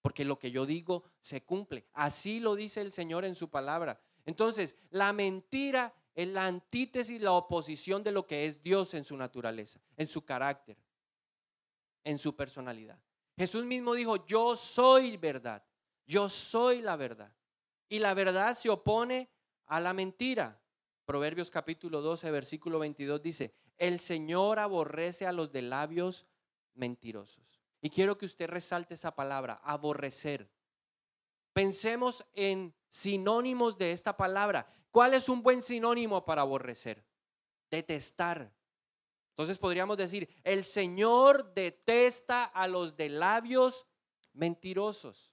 porque lo que yo digo se cumple. Así lo dice el Señor en su palabra. Entonces, la mentira es la antítesis, la oposición de lo que es Dios en su naturaleza, en su carácter, en su personalidad. Jesús mismo dijo, yo soy verdad, yo soy la verdad. Y la verdad se opone a la mentira. Proverbios capítulo 12, versículo 22 dice, el Señor aborrece a los de labios mentirosos. Y quiero que usted resalte esa palabra, aborrecer. Pensemos en sinónimos de esta palabra. ¿Cuál es un buen sinónimo para aborrecer? Detestar. Entonces podríamos decir, el Señor detesta a los de labios mentirosos.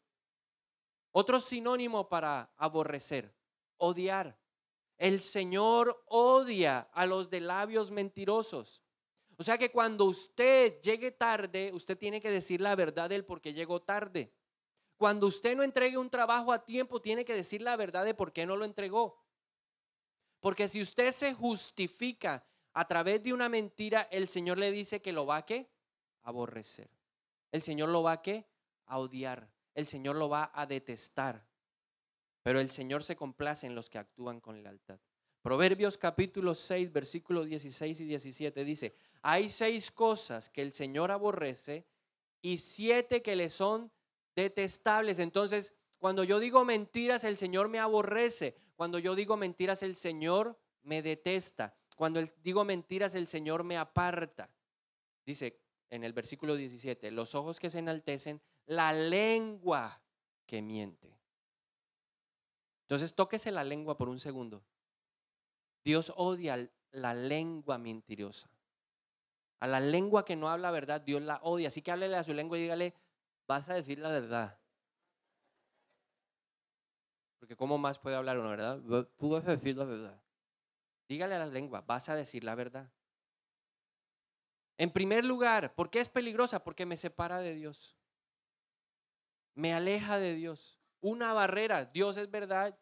Otro sinónimo para aborrecer, odiar. El Señor odia a los de labios mentirosos. O sea que cuando usted llegue tarde, usted tiene que decir la verdad del por qué llegó tarde. Cuando usted no entregue un trabajo a tiempo, tiene que decir la verdad de por qué no lo entregó. Porque si usted se justifica a través de una mentira, el Señor le dice que lo va a qué? Aborrecer. El Señor lo va a qué? A odiar. El Señor lo va a detestar pero el Señor se complace en los que actúan con lealtad. Proverbios capítulo 6, versículos 16 y 17 dice, hay seis cosas que el Señor aborrece y siete que le son detestables. Entonces, cuando yo digo mentiras, el Señor me aborrece. Cuando yo digo mentiras, el Señor me detesta. Cuando digo mentiras, el Señor me aparta. Dice en el versículo 17, los ojos que se enaltecen, la lengua que miente. Entonces tóquese la lengua por un segundo. Dios odia la lengua mentirosa. A la lengua que no habla verdad, Dios la odia. Así que háblele a su lengua y dígale, vas a decir la verdad. Porque ¿cómo más puede hablar una verdad? Tú decir la verdad. Dígale a la lengua, vas a decir la verdad. En primer lugar, ¿por qué es peligrosa? Porque me separa de Dios. Me aleja de Dios una barrera. Dios es verdad,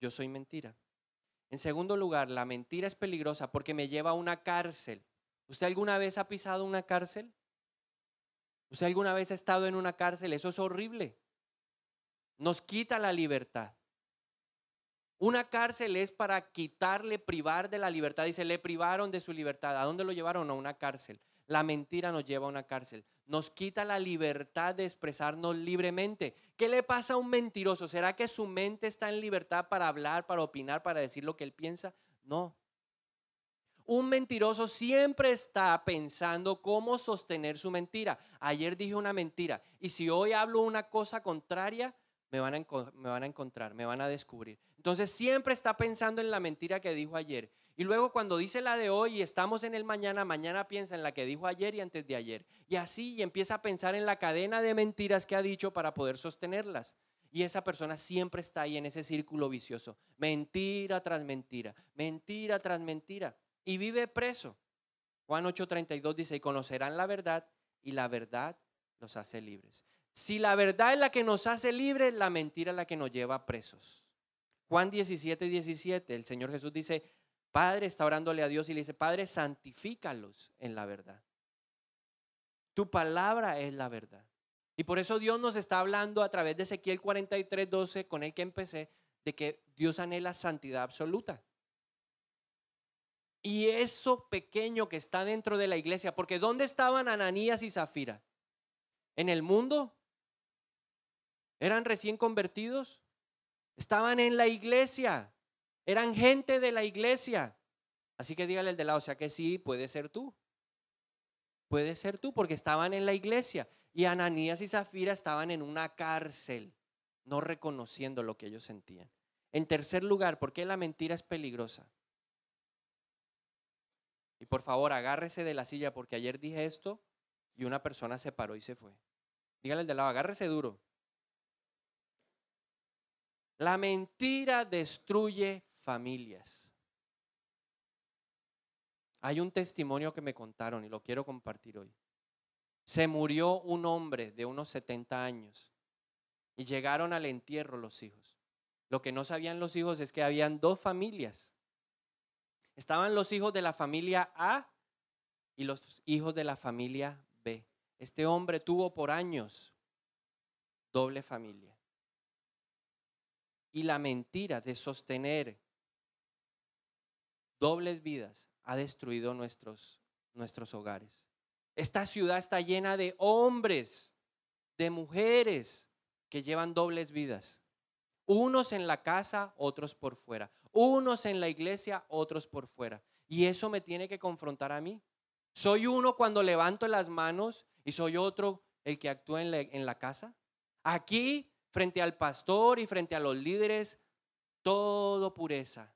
yo soy mentira. En segundo lugar, la mentira es peligrosa porque me lleva a una cárcel. ¿Usted alguna vez ha pisado una cárcel? ¿Usted alguna vez ha estado en una cárcel? Eso es horrible. Nos quita la libertad. Una cárcel es para quitarle, privar de la libertad. Dice, le privaron de su libertad. ¿A dónde lo llevaron? A una cárcel. La mentira nos lleva a una cárcel, nos quita la libertad de expresarnos libremente. ¿Qué le pasa a un mentiroso? ¿Será que su mente está en libertad para hablar, para opinar, para decir lo que él piensa? No. Un mentiroso siempre está pensando cómo sostener su mentira. Ayer dije una mentira y si hoy hablo una cosa contraria, me van, a, me van a encontrar, me van a descubrir. Entonces siempre está pensando en la mentira que dijo ayer y luego cuando dice la de hoy y estamos en el mañana, mañana piensa en la que dijo ayer y antes de ayer. Y así y empieza a pensar en la cadena de mentiras que ha dicho para poder sostenerlas. Y esa persona siempre está ahí en ese círculo vicioso. Mentira tras mentira, mentira tras mentira. Y vive preso. Juan 8:32 dice, y conocerán la verdad y la verdad los hace libres. Si la verdad es la que nos hace libres, la mentira es la que nos lleva presos. Juan 17, 17, el Señor Jesús dice, Padre está orándole a Dios y le dice, Padre, santifícalos en la verdad. Tu palabra es la verdad. Y por eso Dios nos está hablando a través de Ezequiel 43, 12, con el que empecé, de que Dios anhela santidad absoluta. Y eso pequeño que está dentro de la iglesia, porque ¿dónde estaban Ananías y Zafira? ¿En el mundo? ¿Eran recién convertidos? Estaban en la iglesia. Eran gente de la iglesia. Así que dígale al de lado, o sea que sí, puede ser tú. Puede ser tú, porque estaban en la iglesia. Y Ananías y Zafira estaban en una cárcel, no reconociendo lo que ellos sentían. En tercer lugar, ¿por qué la mentira es peligrosa? Y por favor, agárrese de la silla, porque ayer dije esto y una persona se paró y se fue. Dígale al de lado, agárrese duro. La mentira destruye familias. Hay un testimonio que me contaron y lo quiero compartir hoy. Se murió un hombre de unos 70 años y llegaron al entierro los hijos. Lo que no sabían los hijos es que habían dos familias. Estaban los hijos de la familia A y los hijos de la familia B. Este hombre tuvo por años doble familia. Y la mentira de sostener dobles vidas ha destruido nuestros, nuestros hogares. Esta ciudad está llena de hombres, de mujeres que llevan dobles vidas. Unos en la casa, otros por fuera. Unos en la iglesia, otros por fuera. Y eso me tiene que confrontar a mí. Soy uno cuando levanto las manos y soy otro el que actúa en la casa. Aquí, frente al pastor y frente a los líderes, todo pureza,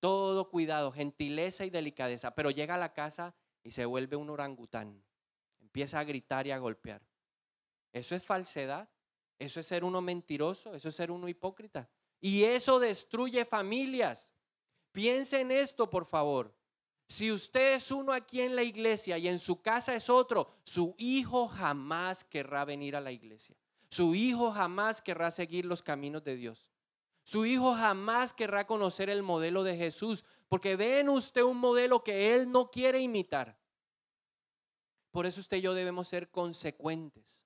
todo cuidado, gentileza y delicadeza, pero llega a la casa y se vuelve un orangután. Empieza a gritar y a golpear. Eso es falsedad, eso es ser uno mentiroso, eso es ser uno hipócrita. Y eso destruye familias. Piensen en esto, por favor. Si usted es uno aquí en la iglesia y en su casa es otro, su hijo jamás querrá venir a la iglesia. Su hijo jamás querrá seguir los caminos de Dios. Su hijo jamás querrá conocer el modelo de Jesús porque ve en usted un modelo que él no quiere imitar. Por eso usted y yo debemos ser consecuentes.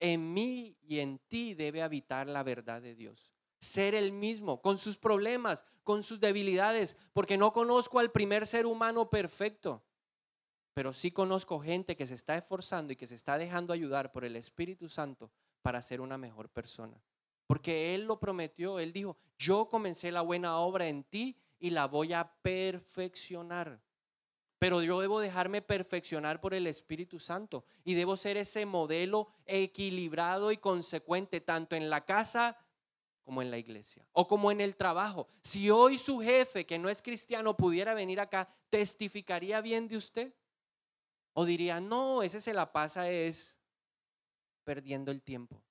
En mí y en ti debe habitar la verdad de Dios. Ser el mismo, con sus problemas, con sus debilidades, porque no conozco al primer ser humano perfecto, pero sí conozco gente que se está esforzando y que se está dejando ayudar por el Espíritu Santo para ser una mejor persona. Porque Él lo prometió, Él dijo, yo comencé la buena obra en ti y la voy a perfeccionar. Pero yo debo dejarme perfeccionar por el Espíritu Santo y debo ser ese modelo equilibrado y consecuente tanto en la casa como en la iglesia o como en el trabajo. Si hoy su jefe, que no es cristiano, pudiera venir acá, ¿testificaría bien de usted? ¿O diría, no, ese se la pasa es perdiendo el tiempo?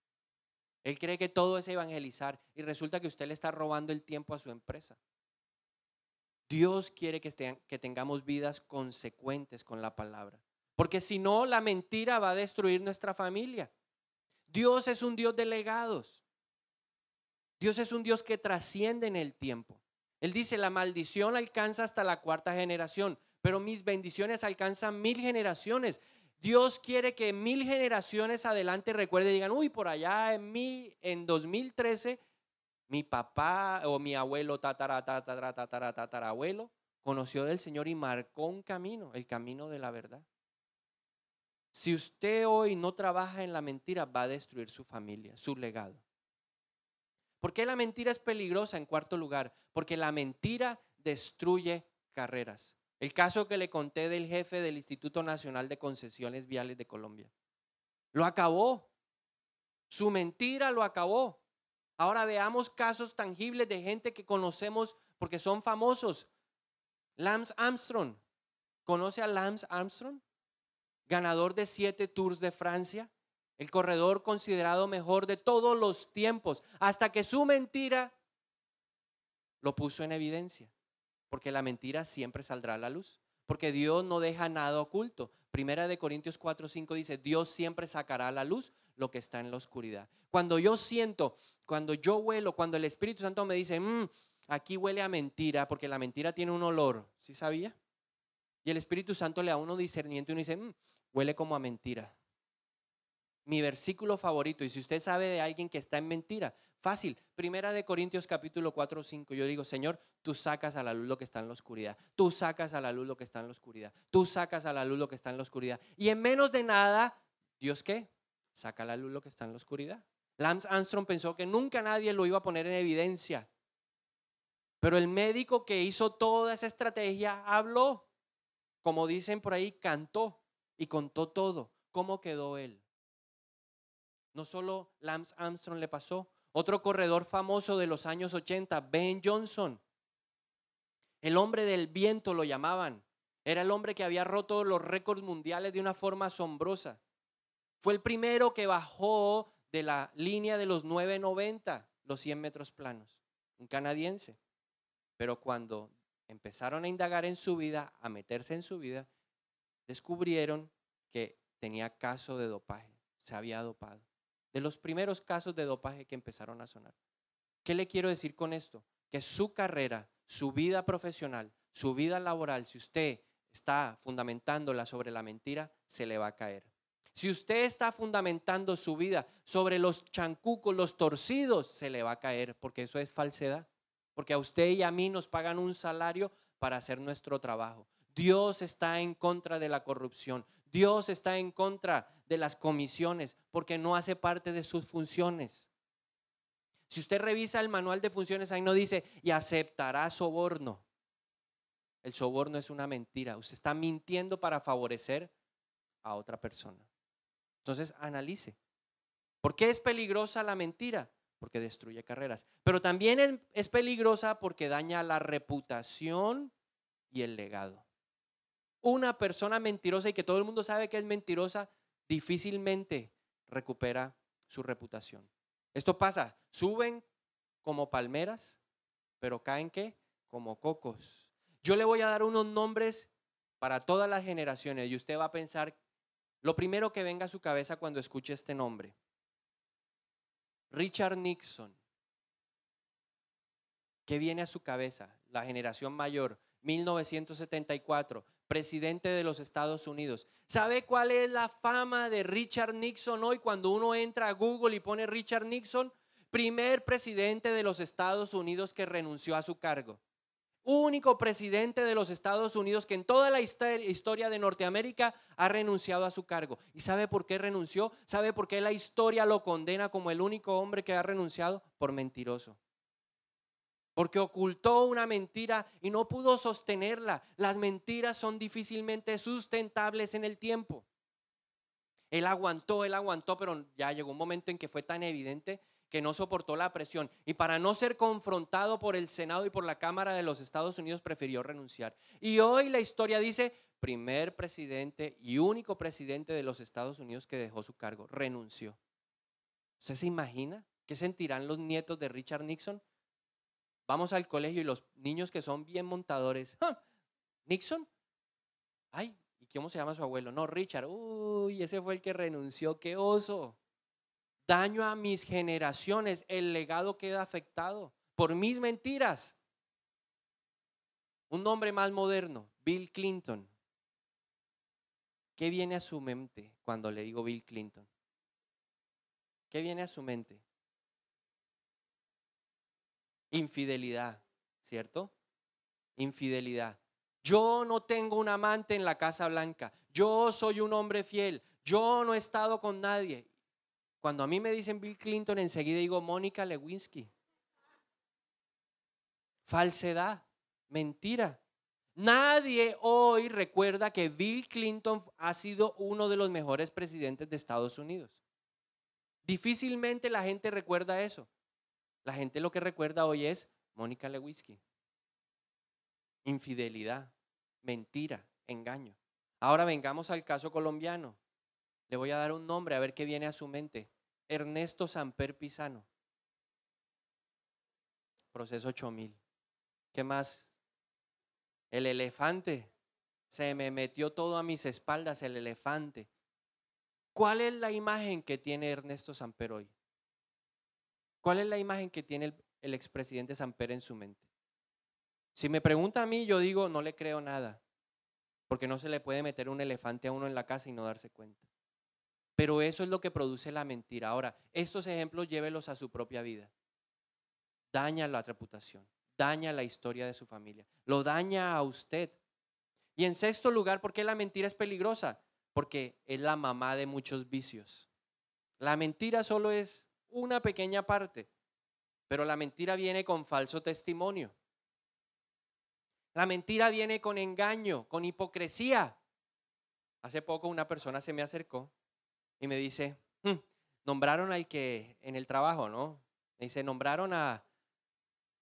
Él cree que todo es evangelizar y resulta que usted le está robando el tiempo a su empresa. Dios quiere que, tengamos vidas consecuentes con la palabra, porque si no, la mentira va a destruir nuestra familia. Dios es un Dios de legados. Dios es un Dios que trasciende en el tiempo. Él dice, la maldición alcanza hasta la cuarta generación, pero mis bendiciones alcanzan mil generaciones. Dios quiere que mil generaciones adelante recuerden, digan, uy, por allá en, mí, en 2013, mi papá o mi abuelo, tatara, tatara, tatara, abuelo, conoció del Señor y marcó un camino, el camino de la verdad. Si usted hoy no trabaja en la mentira, va a destruir su familia, su legado. ¿Por qué la mentira es peligrosa en cuarto lugar? Porque la mentira destruye carreras. El caso que le conté del jefe del Instituto Nacional de Concesiones Viales de Colombia. Lo acabó. Su mentira lo acabó. Ahora veamos casos tangibles de gente que conocemos porque son famosos. Lance Armstrong. ¿Conoce a Lance Armstrong? Ganador de siete Tours de Francia. El corredor considerado mejor de todos los tiempos. Hasta que su mentira lo puso en evidencia porque la mentira siempre saldrá a la luz, porque Dios no deja nada oculto. Primera de Corintios 4, 5 dice, Dios siempre sacará a la luz lo que está en la oscuridad. Cuando yo siento, cuando yo huelo, cuando el Espíritu Santo me dice, mm, aquí huele a mentira, porque la mentira tiene un olor, ¿sí sabía? Y el Espíritu Santo le da uno discernimiento y uno dice, mm, huele como a mentira mi versículo favorito, y si usted sabe de alguien que está en mentira, fácil, primera de Corintios capítulo 4 5, yo digo, Señor, tú sacas a la luz lo que está en la oscuridad, tú sacas a la luz lo que está en la oscuridad, tú sacas a la luz lo que está en la oscuridad. Y en menos de nada, Dios qué? Saca a la luz lo que está en la oscuridad. Lance Armstrong pensó que nunca nadie lo iba a poner en evidencia, pero el médico que hizo toda esa estrategia habló, como dicen por ahí, cantó y contó todo, cómo quedó él no solo Lance Armstrong le pasó, otro corredor famoso de los años 80, Ben Johnson. El hombre del viento lo llamaban. Era el hombre que había roto los récords mundiales de una forma asombrosa. Fue el primero que bajó de la línea de los 990, los 100 metros planos, un canadiense. Pero cuando empezaron a indagar en su vida, a meterse en su vida, descubrieron que tenía caso de dopaje, se había dopado de los primeros casos de dopaje que empezaron a sonar. ¿Qué le quiero decir con esto? Que su carrera, su vida profesional, su vida laboral, si usted está fundamentándola sobre la mentira, se le va a caer. Si usted está fundamentando su vida sobre los chancucos, los torcidos, se le va a caer, porque eso es falsedad. Porque a usted y a mí nos pagan un salario para hacer nuestro trabajo. Dios está en contra de la corrupción. Dios está en contra de las comisiones porque no hace parte de sus funciones. Si usted revisa el manual de funciones, ahí no dice, y aceptará soborno. El soborno es una mentira. Usted está mintiendo para favorecer a otra persona. Entonces, analice. ¿Por qué es peligrosa la mentira? Porque destruye carreras. Pero también es peligrosa porque daña la reputación y el legado. Una persona mentirosa y que todo el mundo sabe que es mentirosa difícilmente recupera su reputación. Esto pasa, suben como palmeras, pero caen qué? Como cocos. Yo le voy a dar unos nombres para todas las generaciones y usted va a pensar lo primero que venga a su cabeza cuando escuche este nombre. Richard Nixon. ¿Qué viene a su cabeza? La generación mayor, 1974 presidente de los Estados Unidos. ¿Sabe cuál es la fama de Richard Nixon hoy cuando uno entra a Google y pone Richard Nixon? Primer presidente de los Estados Unidos que renunció a su cargo. Único presidente de los Estados Unidos que en toda la historia de Norteamérica ha renunciado a su cargo. ¿Y sabe por qué renunció? ¿Sabe por qué la historia lo condena como el único hombre que ha renunciado? Por mentiroso porque ocultó una mentira y no pudo sostenerla. Las mentiras son difícilmente sustentables en el tiempo. Él aguantó, él aguantó, pero ya llegó un momento en que fue tan evidente que no soportó la presión y para no ser confrontado por el Senado y por la Cámara de los Estados Unidos prefirió renunciar. Y hoy la historia dice, primer presidente y único presidente de los Estados Unidos que dejó su cargo, renunció. ¿Usted se imagina qué sentirán los nietos de Richard Nixon? vamos al colegio y los niños que son bien montadores, ¡ah! Nixon, ay, ¿y cómo se llama su abuelo? No, Richard, uy, ese fue el que renunció, qué oso. Daño a mis generaciones, el legado queda afectado por mis mentiras. Un nombre más moderno, Bill Clinton. ¿Qué viene a su mente cuando le digo Bill Clinton? ¿Qué viene a su mente? Infidelidad, ¿cierto? Infidelidad. Yo no tengo un amante en la Casa Blanca. Yo soy un hombre fiel. Yo no he estado con nadie. Cuando a mí me dicen Bill Clinton, enseguida digo Mónica Lewinsky. Falsedad, mentira. Nadie hoy recuerda que Bill Clinton ha sido uno de los mejores presidentes de Estados Unidos. Difícilmente la gente recuerda eso. La gente lo que recuerda hoy es Mónica Lewinsky. Infidelidad, mentira, engaño. Ahora vengamos al caso colombiano. Le voy a dar un nombre a ver qué viene a su mente. Ernesto Samper Pisano. Proceso 8000. ¿Qué más? El elefante. Se me metió todo a mis espaldas el elefante. ¿Cuál es la imagen que tiene Ernesto Samper hoy? ¿Cuál es la imagen que tiene el, expresidente Samper en su mente? Si me pregunta a mí, yo digo, no le creo nada, porque no se le puede meter un elefante a uno en la casa y no darse cuenta. Pero eso es lo que produce la mentira. Ahora, estos ejemplos llévelos a su propia vida. Daña la reputación, daña la historia de su familia, lo daña a usted. Y en sexto lugar, ¿por qué la mentira es peligrosa? Porque es la mamá de muchos vicios. La mentira solo es una pequeña parte, pero la mentira viene con falso testimonio. La mentira viene con engaño, con hipocresía. Hace poco una persona se me acercó y me dice, hmm, nombraron al que en el trabajo, ¿no? Me dice, nombraron a,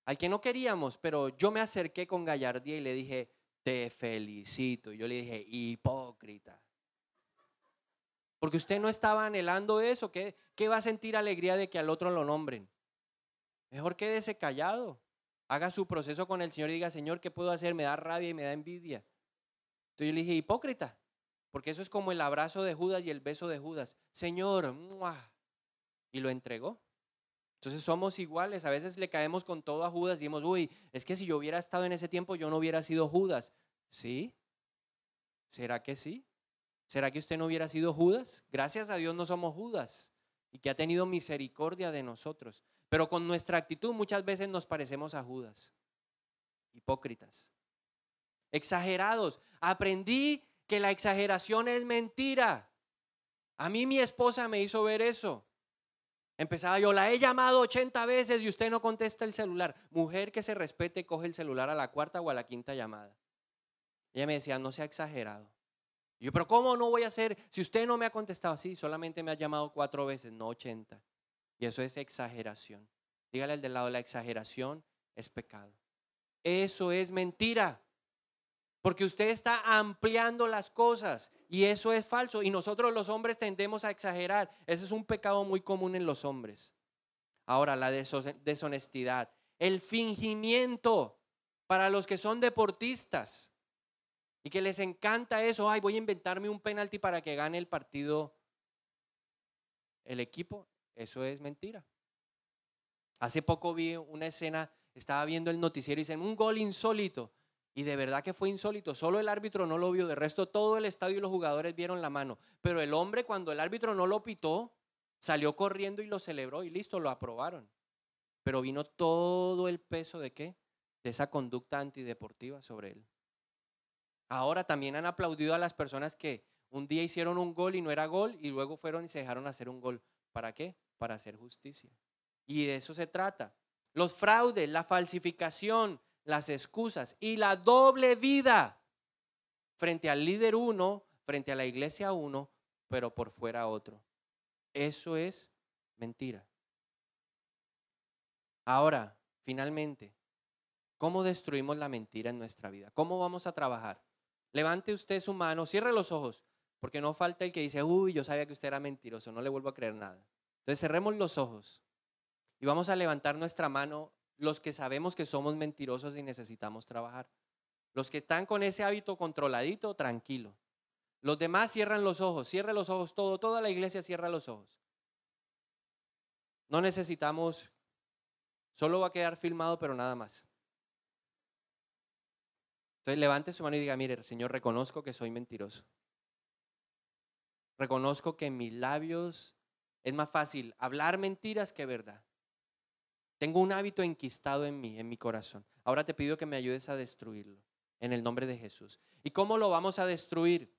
al que no queríamos, pero yo me acerqué con gallardía y le dije, te felicito. yo le dije, hipócrita. Porque usted no estaba anhelando eso. ¿Qué, qué va a sentir alegría de que al otro lo nombren? Mejor quédese callado. Haga su proceso con el Señor y diga, Señor, ¿qué puedo hacer? Me da rabia y me da envidia. Entonces yo le dije, hipócrita. Porque eso es como el abrazo de Judas y el beso de Judas. Señor, muah, y lo entregó. Entonces somos iguales, a veces le caemos con todo a Judas y decimos, uy, es que si yo hubiera estado en ese tiempo yo no hubiera sido Judas. ¿Sí? ¿Será que sí? ¿Será que usted no hubiera sido Judas? Gracias a Dios no somos Judas y que ha tenido misericordia de nosotros. Pero con nuestra actitud muchas veces nos parecemos a Judas, hipócritas, exagerados. Aprendí que la exageración es mentira. A mí mi esposa me hizo ver eso. Empezaba yo, la he llamado 80 veces y usted no contesta el celular. Mujer que se respete coge el celular a la cuarta o a la quinta llamada. Ella me decía, no sea exagerado yo, pero ¿cómo no voy a hacer si usted no me ha contestado? así solamente me ha llamado cuatro veces, no ochenta. Y eso es exageración. Dígale al del lado, la exageración es pecado. Eso es mentira. Porque usted está ampliando las cosas y eso es falso. Y nosotros los hombres tendemos a exagerar. Ese es un pecado muy común en los hombres. Ahora, la deshonestidad, el fingimiento para los que son deportistas. Y que les encanta eso, ay, voy a inventarme un penalti para que gane el partido el equipo. Eso es mentira. Hace poco vi una escena, estaba viendo el noticiero y dicen, un gol insólito. Y de verdad que fue insólito. Solo el árbitro no lo vio. De resto, todo el estadio y los jugadores vieron la mano. Pero el hombre, cuando el árbitro no lo pitó, salió corriendo y lo celebró y listo, lo aprobaron. Pero vino todo el peso de qué? De esa conducta antideportiva sobre él. Ahora también han aplaudido a las personas que un día hicieron un gol y no era gol y luego fueron y se dejaron hacer un gol. ¿Para qué? Para hacer justicia. Y de eso se trata. Los fraudes, la falsificación, las excusas y la doble vida frente al líder uno, frente a la iglesia uno, pero por fuera otro. Eso es mentira. Ahora, finalmente, ¿cómo destruimos la mentira en nuestra vida? ¿Cómo vamos a trabajar? Levante usted su mano, cierre los ojos, porque no falta el que dice, uy, yo sabía que usted era mentiroso, no le vuelvo a creer nada. Entonces cerremos los ojos y vamos a levantar nuestra mano los que sabemos que somos mentirosos y necesitamos trabajar. Los que están con ese hábito controladito, tranquilo. Los demás cierran los ojos, cierre los ojos todo, toda la iglesia cierra los ojos. No necesitamos, solo va a quedar filmado, pero nada más. Entonces levante su mano y diga, mire, Señor, reconozco que soy mentiroso. Reconozco que en mis labios es más fácil hablar mentiras que verdad. Tengo un hábito enquistado en mí, en mi corazón. Ahora te pido que me ayudes a destruirlo, en el nombre de Jesús. ¿Y cómo lo vamos a destruir?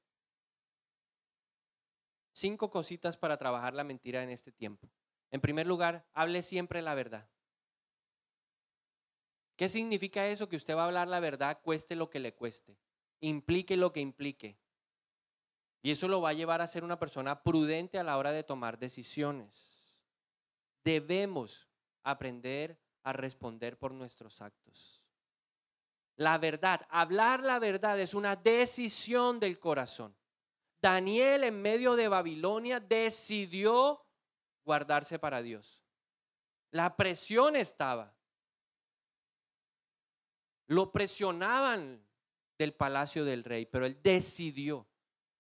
Cinco cositas para trabajar la mentira en este tiempo. En primer lugar, hable siempre la verdad. ¿Qué significa eso? Que usted va a hablar la verdad, cueste lo que le cueste, implique lo que implique. Y eso lo va a llevar a ser una persona prudente a la hora de tomar decisiones. Debemos aprender a responder por nuestros actos. La verdad, hablar la verdad es una decisión del corazón. Daniel en medio de Babilonia decidió guardarse para Dios. La presión estaba. Lo presionaban del palacio del rey, pero él decidió.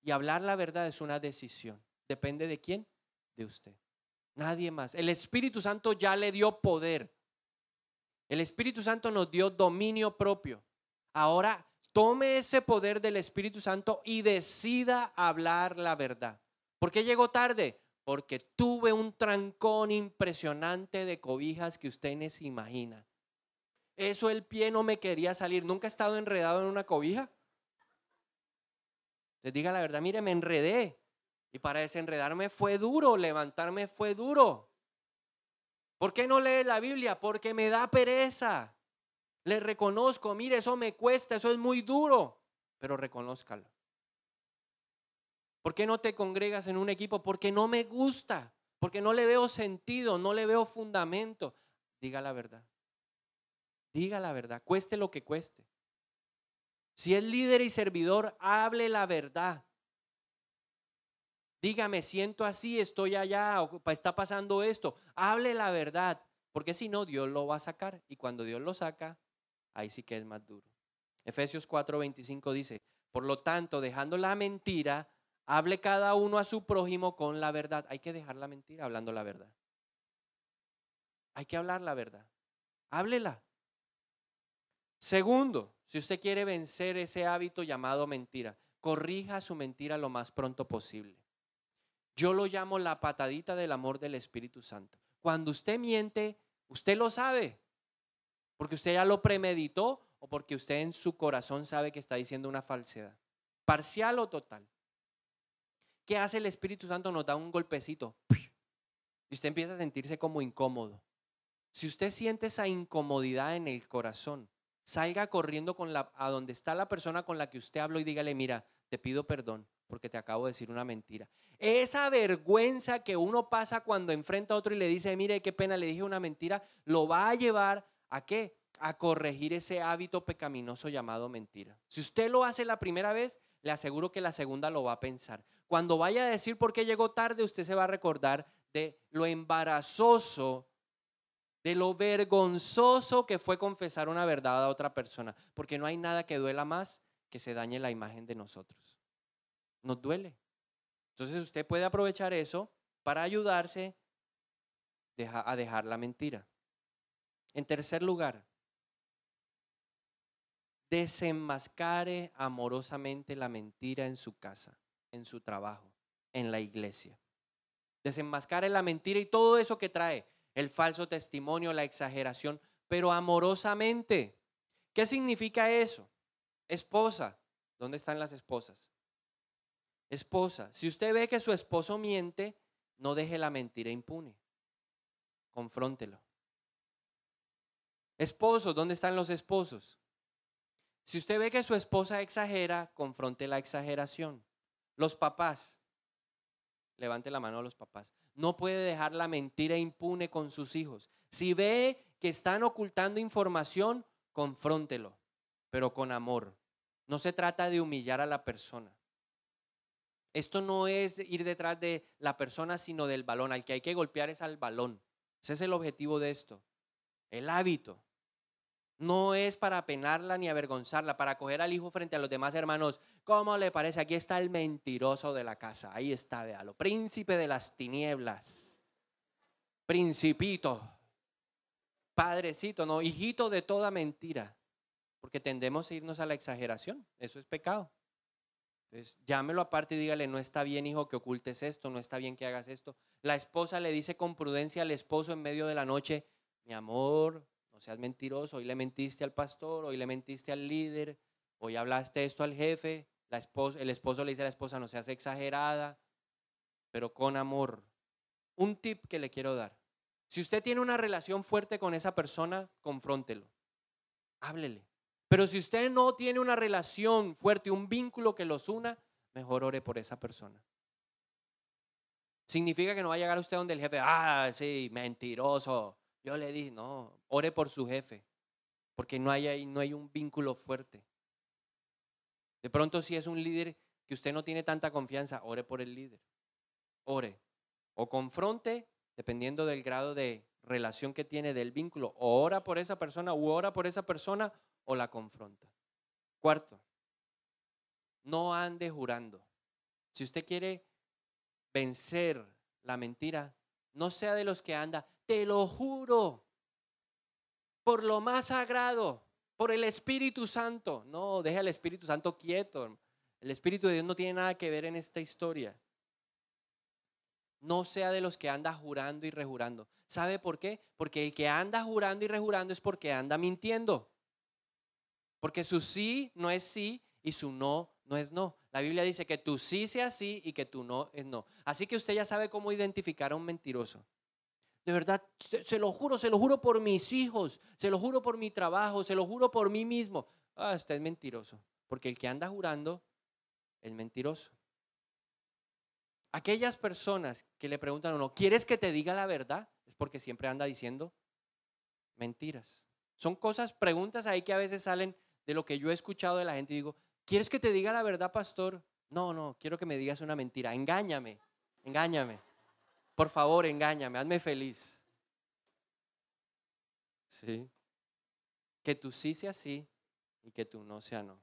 Y hablar la verdad es una decisión. ¿Depende de quién? De usted. Nadie más. El Espíritu Santo ya le dio poder. El Espíritu Santo nos dio dominio propio. Ahora tome ese poder del Espíritu Santo y decida hablar la verdad. ¿Por qué llegó tarde? Porque tuve un trancón impresionante de cobijas que ustedes imaginan eso el pie no me quería salir. Nunca he estado enredado en una cobija. Les diga la verdad, mire, me enredé. Y para desenredarme fue duro, levantarme fue duro. ¿Por qué no lees la Biblia? Porque me da pereza. Le reconozco, mire, eso me cuesta, eso es muy duro, pero reconózcalo. ¿Por qué no te congregas en un equipo? Porque no me gusta, porque no le veo sentido, no le veo fundamento. Diga la verdad. Diga la verdad, cueste lo que cueste. Si es líder y servidor, hable la verdad. Dígame, siento así, estoy allá, está pasando esto. Hable la verdad, porque si no, Dios lo va a sacar. Y cuando Dios lo saca, ahí sí que es más duro. Efesios 4:25 dice, por lo tanto, dejando la mentira, hable cada uno a su prójimo con la verdad. Hay que dejar la mentira hablando la verdad. Hay que hablar la verdad. Háblela. Segundo, si usted quiere vencer ese hábito llamado mentira, corrija su mentira lo más pronto posible. Yo lo llamo la patadita del amor del Espíritu Santo. Cuando usted miente, usted lo sabe, porque usted ya lo premeditó o porque usted en su corazón sabe que está diciendo una falsedad, parcial o total. ¿Qué hace el Espíritu Santo? Nos da un golpecito y usted empieza a sentirse como incómodo. Si usted siente esa incomodidad en el corazón, Salga corriendo con la, a donde está la persona con la que usted habló y dígale, mira, te pido perdón porque te acabo de decir una mentira. Esa vergüenza que uno pasa cuando enfrenta a otro y le dice, mire, qué pena, le dije una mentira, lo va a llevar a qué? A corregir ese hábito pecaminoso llamado mentira. Si usted lo hace la primera vez, le aseguro que la segunda lo va a pensar. Cuando vaya a decir por qué llegó tarde, usted se va a recordar de lo embarazoso de lo vergonzoso que fue confesar una verdad a otra persona, porque no hay nada que duela más que se dañe la imagen de nosotros. Nos duele. Entonces usted puede aprovechar eso para ayudarse a dejar la mentira. En tercer lugar, desenmascare amorosamente la mentira en su casa, en su trabajo, en la iglesia. Desenmascare la mentira y todo eso que trae el falso testimonio, la exageración, pero amorosamente. ¿Qué significa eso? Esposa, ¿dónde están las esposas? Esposa, si usted ve que su esposo miente, no deje la mentira impune. Confróntelo. Esposo, ¿dónde están los esposos? Si usted ve que su esposa exagera, confronte la exageración. Los papás, Levante la mano a los papás. No puede dejar la mentira impune con sus hijos. Si ve que están ocultando información, confróntelo, pero con amor. No se trata de humillar a la persona. Esto no es ir detrás de la persona, sino del balón. Al que hay que golpear es al balón. Ese es el objetivo de esto. El hábito no es para penarla ni avergonzarla, para coger al hijo frente a los demás hermanos. ¿Cómo le parece? Aquí está el mentiroso de la casa. Ahí está, véalo. Príncipe de las tinieblas. Principito. Padrecito, no, hijito de toda mentira. Porque tendemos a irnos a la exageración. Eso es pecado. Entonces, llámelo aparte y dígale, no está bien, hijo, que ocultes esto, no está bien que hagas esto. La esposa le dice con prudencia al esposo en medio de la noche, mi amor, no seas mentiroso, hoy le mentiste al pastor, hoy le mentiste al líder, hoy hablaste esto al jefe, la esposa, el esposo le dice a la esposa, no seas exagerada, pero con amor. Un tip que le quiero dar. Si usted tiene una relación fuerte con esa persona, confróntelo, háblele. Pero si usted no tiene una relación fuerte, un vínculo que los una, mejor ore por esa persona. Significa que no va a llegar usted donde el jefe, ah, sí, mentiroso, yo le dije, no, ore por su jefe, porque no hay ahí, no hay un vínculo fuerte. De pronto si es un líder que usted no tiene tanta confianza, ore por el líder. Ore. O confronte, dependiendo del grado de relación que tiene del vínculo, o ora por esa persona, o ora por esa persona, o la confronta. Cuarto, no ande jurando. Si usted quiere vencer la mentira, no sea de los que anda, te lo juro, por lo más sagrado, por el Espíritu Santo. No, deja al Espíritu Santo quieto. El Espíritu de Dios no tiene nada que ver en esta historia. No sea de los que anda jurando y rejurando. ¿Sabe por qué? Porque el que anda jurando y rejurando es porque anda mintiendo. Porque su sí no es sí y su no no es no. La Biblia dice que tu sí sea sí y que tu no es no. Así que usted ya sabe cómo identificar a un mentiroso. De verdad, se, lo juro, se lo juro por mis hijos, se lo juro por mi trabajo, se lo juro por mí mismo. Ah, usted es mentiroso, porque el que anda jurando es mentiroso. Aquellas personas que le preguntan a uno, ¿quieres que te diga la verdad? Es porque siempre anda diciendo mentiras. Son cosas, preguntas ahí que a veces salen de lo que yo he escuchado de la gente y digo, ¿quieres que te diga la verdad, pastor? No, no, quiero que me digas una mentira, engáñame, engáñame por favor, engáñame, hazme feliz. ¿Sí? Que tu sí sea sí y que tu no sea no.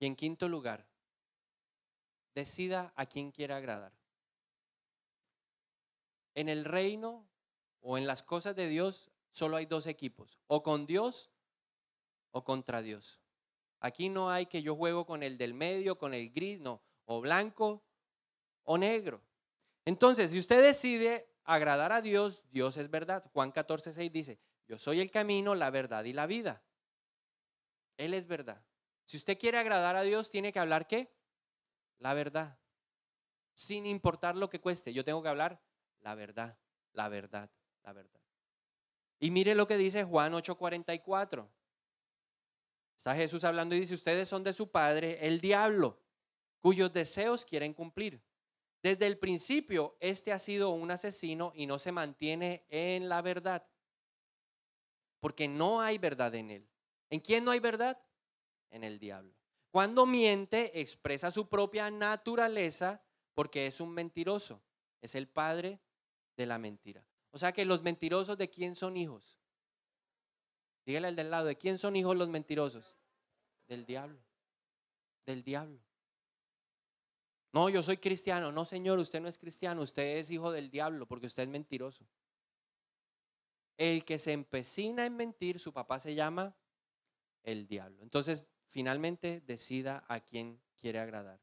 Y en quinto lugar, decida a quién quiera agradar. En el reino o en las cosas de Dios solo hay dos equipos, o con Dios o contra Dios. Aquí no hay que yo juego con el del medio, con el gris, no, o blanco o negro. Entonces, si usted decide agradar a Dios, Dios es verdad. Juan 14, dice, yo soy el camino, la verdad y la vida. Él es verdad. Si usted quiere agradar a Dios, tiene que hablar qué? La verdad. Sin importar lo que cueste, yo tengo que hablar la verdad, la verdad, la verdad. Y mire lo que dice Juan 8:44. Está Jesús hablando y dice, ustedes son de su padre, el diablo, cuyos deseos quieren cumplir. Desde el principio, este ha sido un asesino y no se mantiene en la verdad, porque no hay verdad en él. ¿En quién no hay verdad? En el diablo. Cuando miente, expresa su propia naturaleza porque es un mentiroso, es el padre de la mentira. O sea que los mentirosos de quién son hijos? Dígale al del lado, ¿de quién son hijos los mentirosos? Del diablo, del diablo. No, yo soy cristiano. No, Señor, usted no es cristiano. Usted es hijo del diablo porque usted es mentiroso. El que se empecina en mentir, su papá se llama el diablo. Entonces, finalmente decida a quién quiere agradar.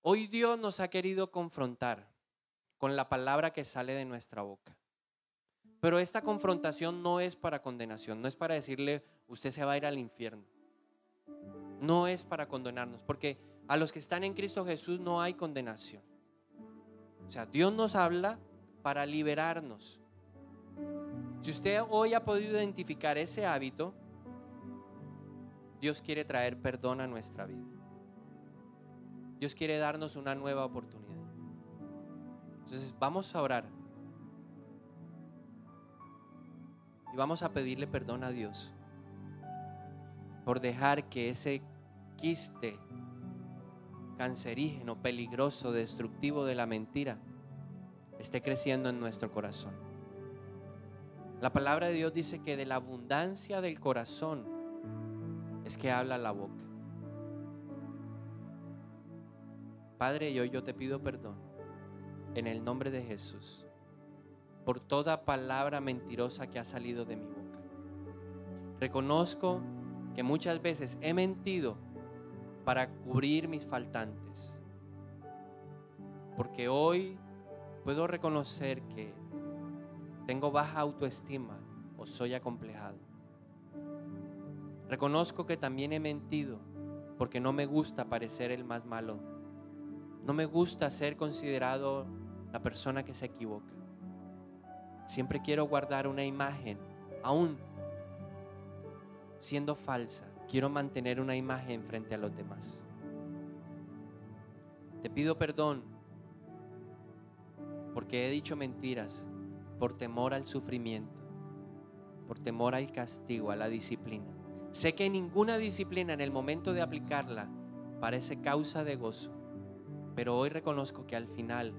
Hoy Dios nos ha querido confrontar con la palabra que sale de nuestra boca. Pero esta confrontación no es para condenación, no es para decirle, usted se va a ir al infierno. No es para condenarnos, porque a los que están en Cristo Jesús no hay condenación. O sea, Dios nos habla para liberarnos. Si usted hoy ha podido identificar ese hábito, Dios quiere traer perdón a nuestra vida. Dios quiere darnos una nueva oportunidad. Entonces vamos a orar. Y vamos a pedirle perdón a Dios por dejar que ese quiste cancerígeno, peligroso, destructivo de la mentira esté creciendo en nuestro corazón. La palabra de Dios dice que de la abundancia del corazón es que habla la boca. Padre, yo, yo te pido perdón en el nombre de Jesús por toda palabra mentirosa que ha salido de mi boca. Reconozco que muchas veces he mentido para cubrir mis faltantes. Porque hoy puedo reconocer que tengo baja autoestima o soy acomplejado. Reconozco que también he mentido porque no me gusta parecer el más malo. No me gusta ser considerado la persona que se equivoca. Siempre quiero guardar una imagen, aún siendo falsa, quiero mantener una imagen frente a los demás. Te pido perdón porque he dicho mentiras por temor al sufrimiento, por temor al castigo, a la disciplina. Sé que ninguna disciplina en el momento de aplicarla parece causa de gozo, pero hoy reconozco que al final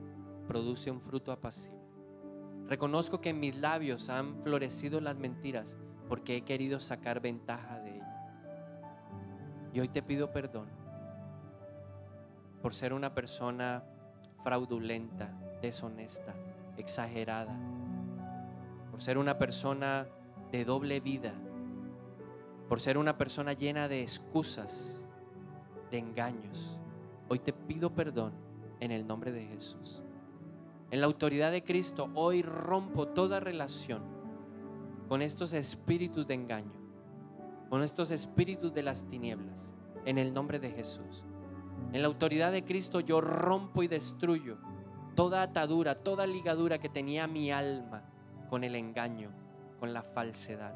produce un fruto apacible. Reconozco que en mis labios han florecido las mentiras porque he querido sacar ventaja de y hoy te pido perdón por ser una persona fraudulenta, deshonesta, exagerada, por ser una persona de doble vida, por ser una persona llena de excusas, de engaños. Hoy te pido perdón en el nombre de Jesús. En la autoridad de Cristo, hoy rompo toda relación con estos espíritus de engaño con estos espíritus de las tinieblas, en el nombre de Jesús. En la autoridad de Cristo yo rompo y destruyo toda atadura, toda ligadura que tenía mi alma con el engaño, con la falsedad.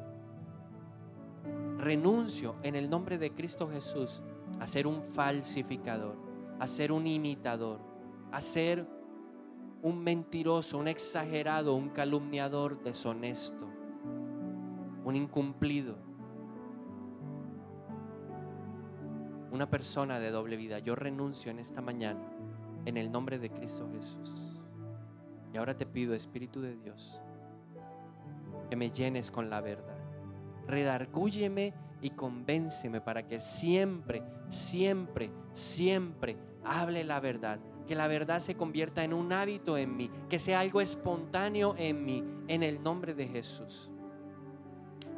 Renuncio en el nombre de Cristo Jesús a ser un falsificador, a ser un imitador, a ser un mentiroso, un exagerado, un calumniador deshonesto, un incumplido una persona de doble vida. Yo renuncio en esta mañana en el nombre de Cristo Jesús. Y ahora te pido, Espíritu de Dios, que me llenes con la verdad. Redargúyeme y convénceme para que siempre, siempre, siempre hable la verdad. Que la verdad se convierta en un hábito en mí, que sea algo espontáneo en mí, en el nombre de Jesús.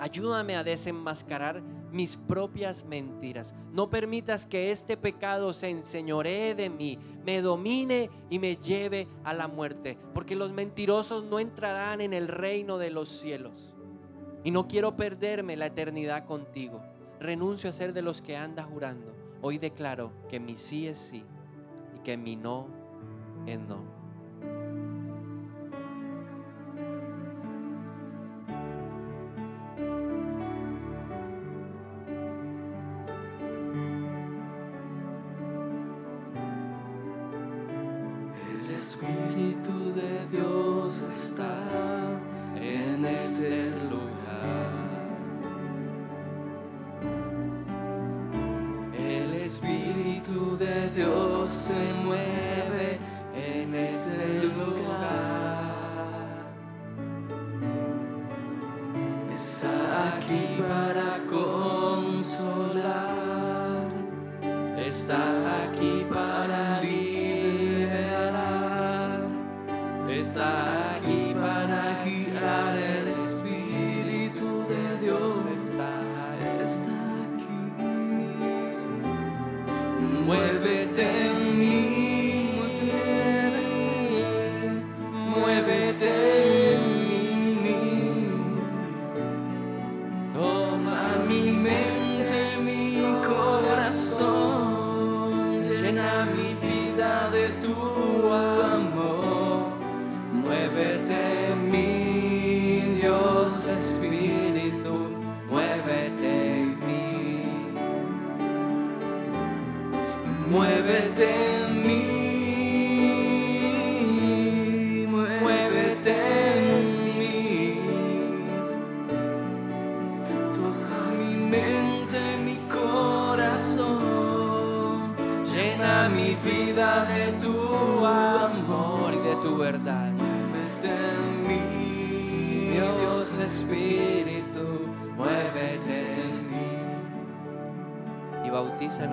Ayúdame a desenmascarar mis propias mentiras. No permitas que este pecado se enseñoree de mí, me domine y me lleve a la muerte, porque los mentirosos no entrarán en el reino de los cielos. Y no quiero perderme la eternidad contigo. Renuncio a ser de los que anda jurando. Hoy declaro que mi sí es sí y que mi no es no. está aqui para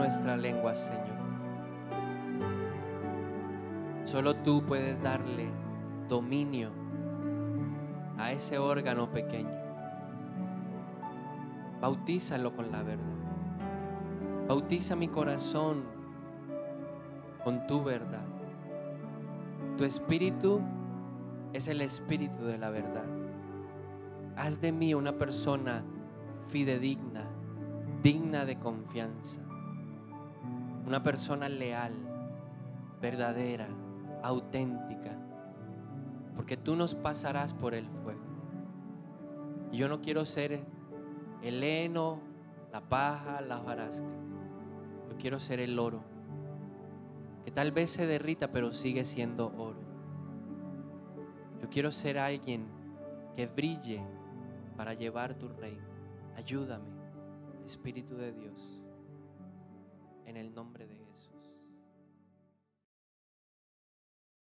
nuestra lengua, Señor. Solo tú puedes darle dominio a ese órgano pequeño. Bautízalo con la verdad. Bautiza mi corazón con tu verdad. Tu espíritu es el espíritu de la verdad. Haz de mí una persona fidedigna, digna de confianza. Una persona leal, verdadera, auténtica. Porque tú nos pasarás por el fuego. Y yo no quiero ser el heno, la paja, la hojarasca. Yo quiero ser el oro. Que tal vez se derrita, pero sigue siendo oro. Yo quiero ser alguien que brille para llevar tu reino. Ayúdame, Espíritu de Dios en el nombre de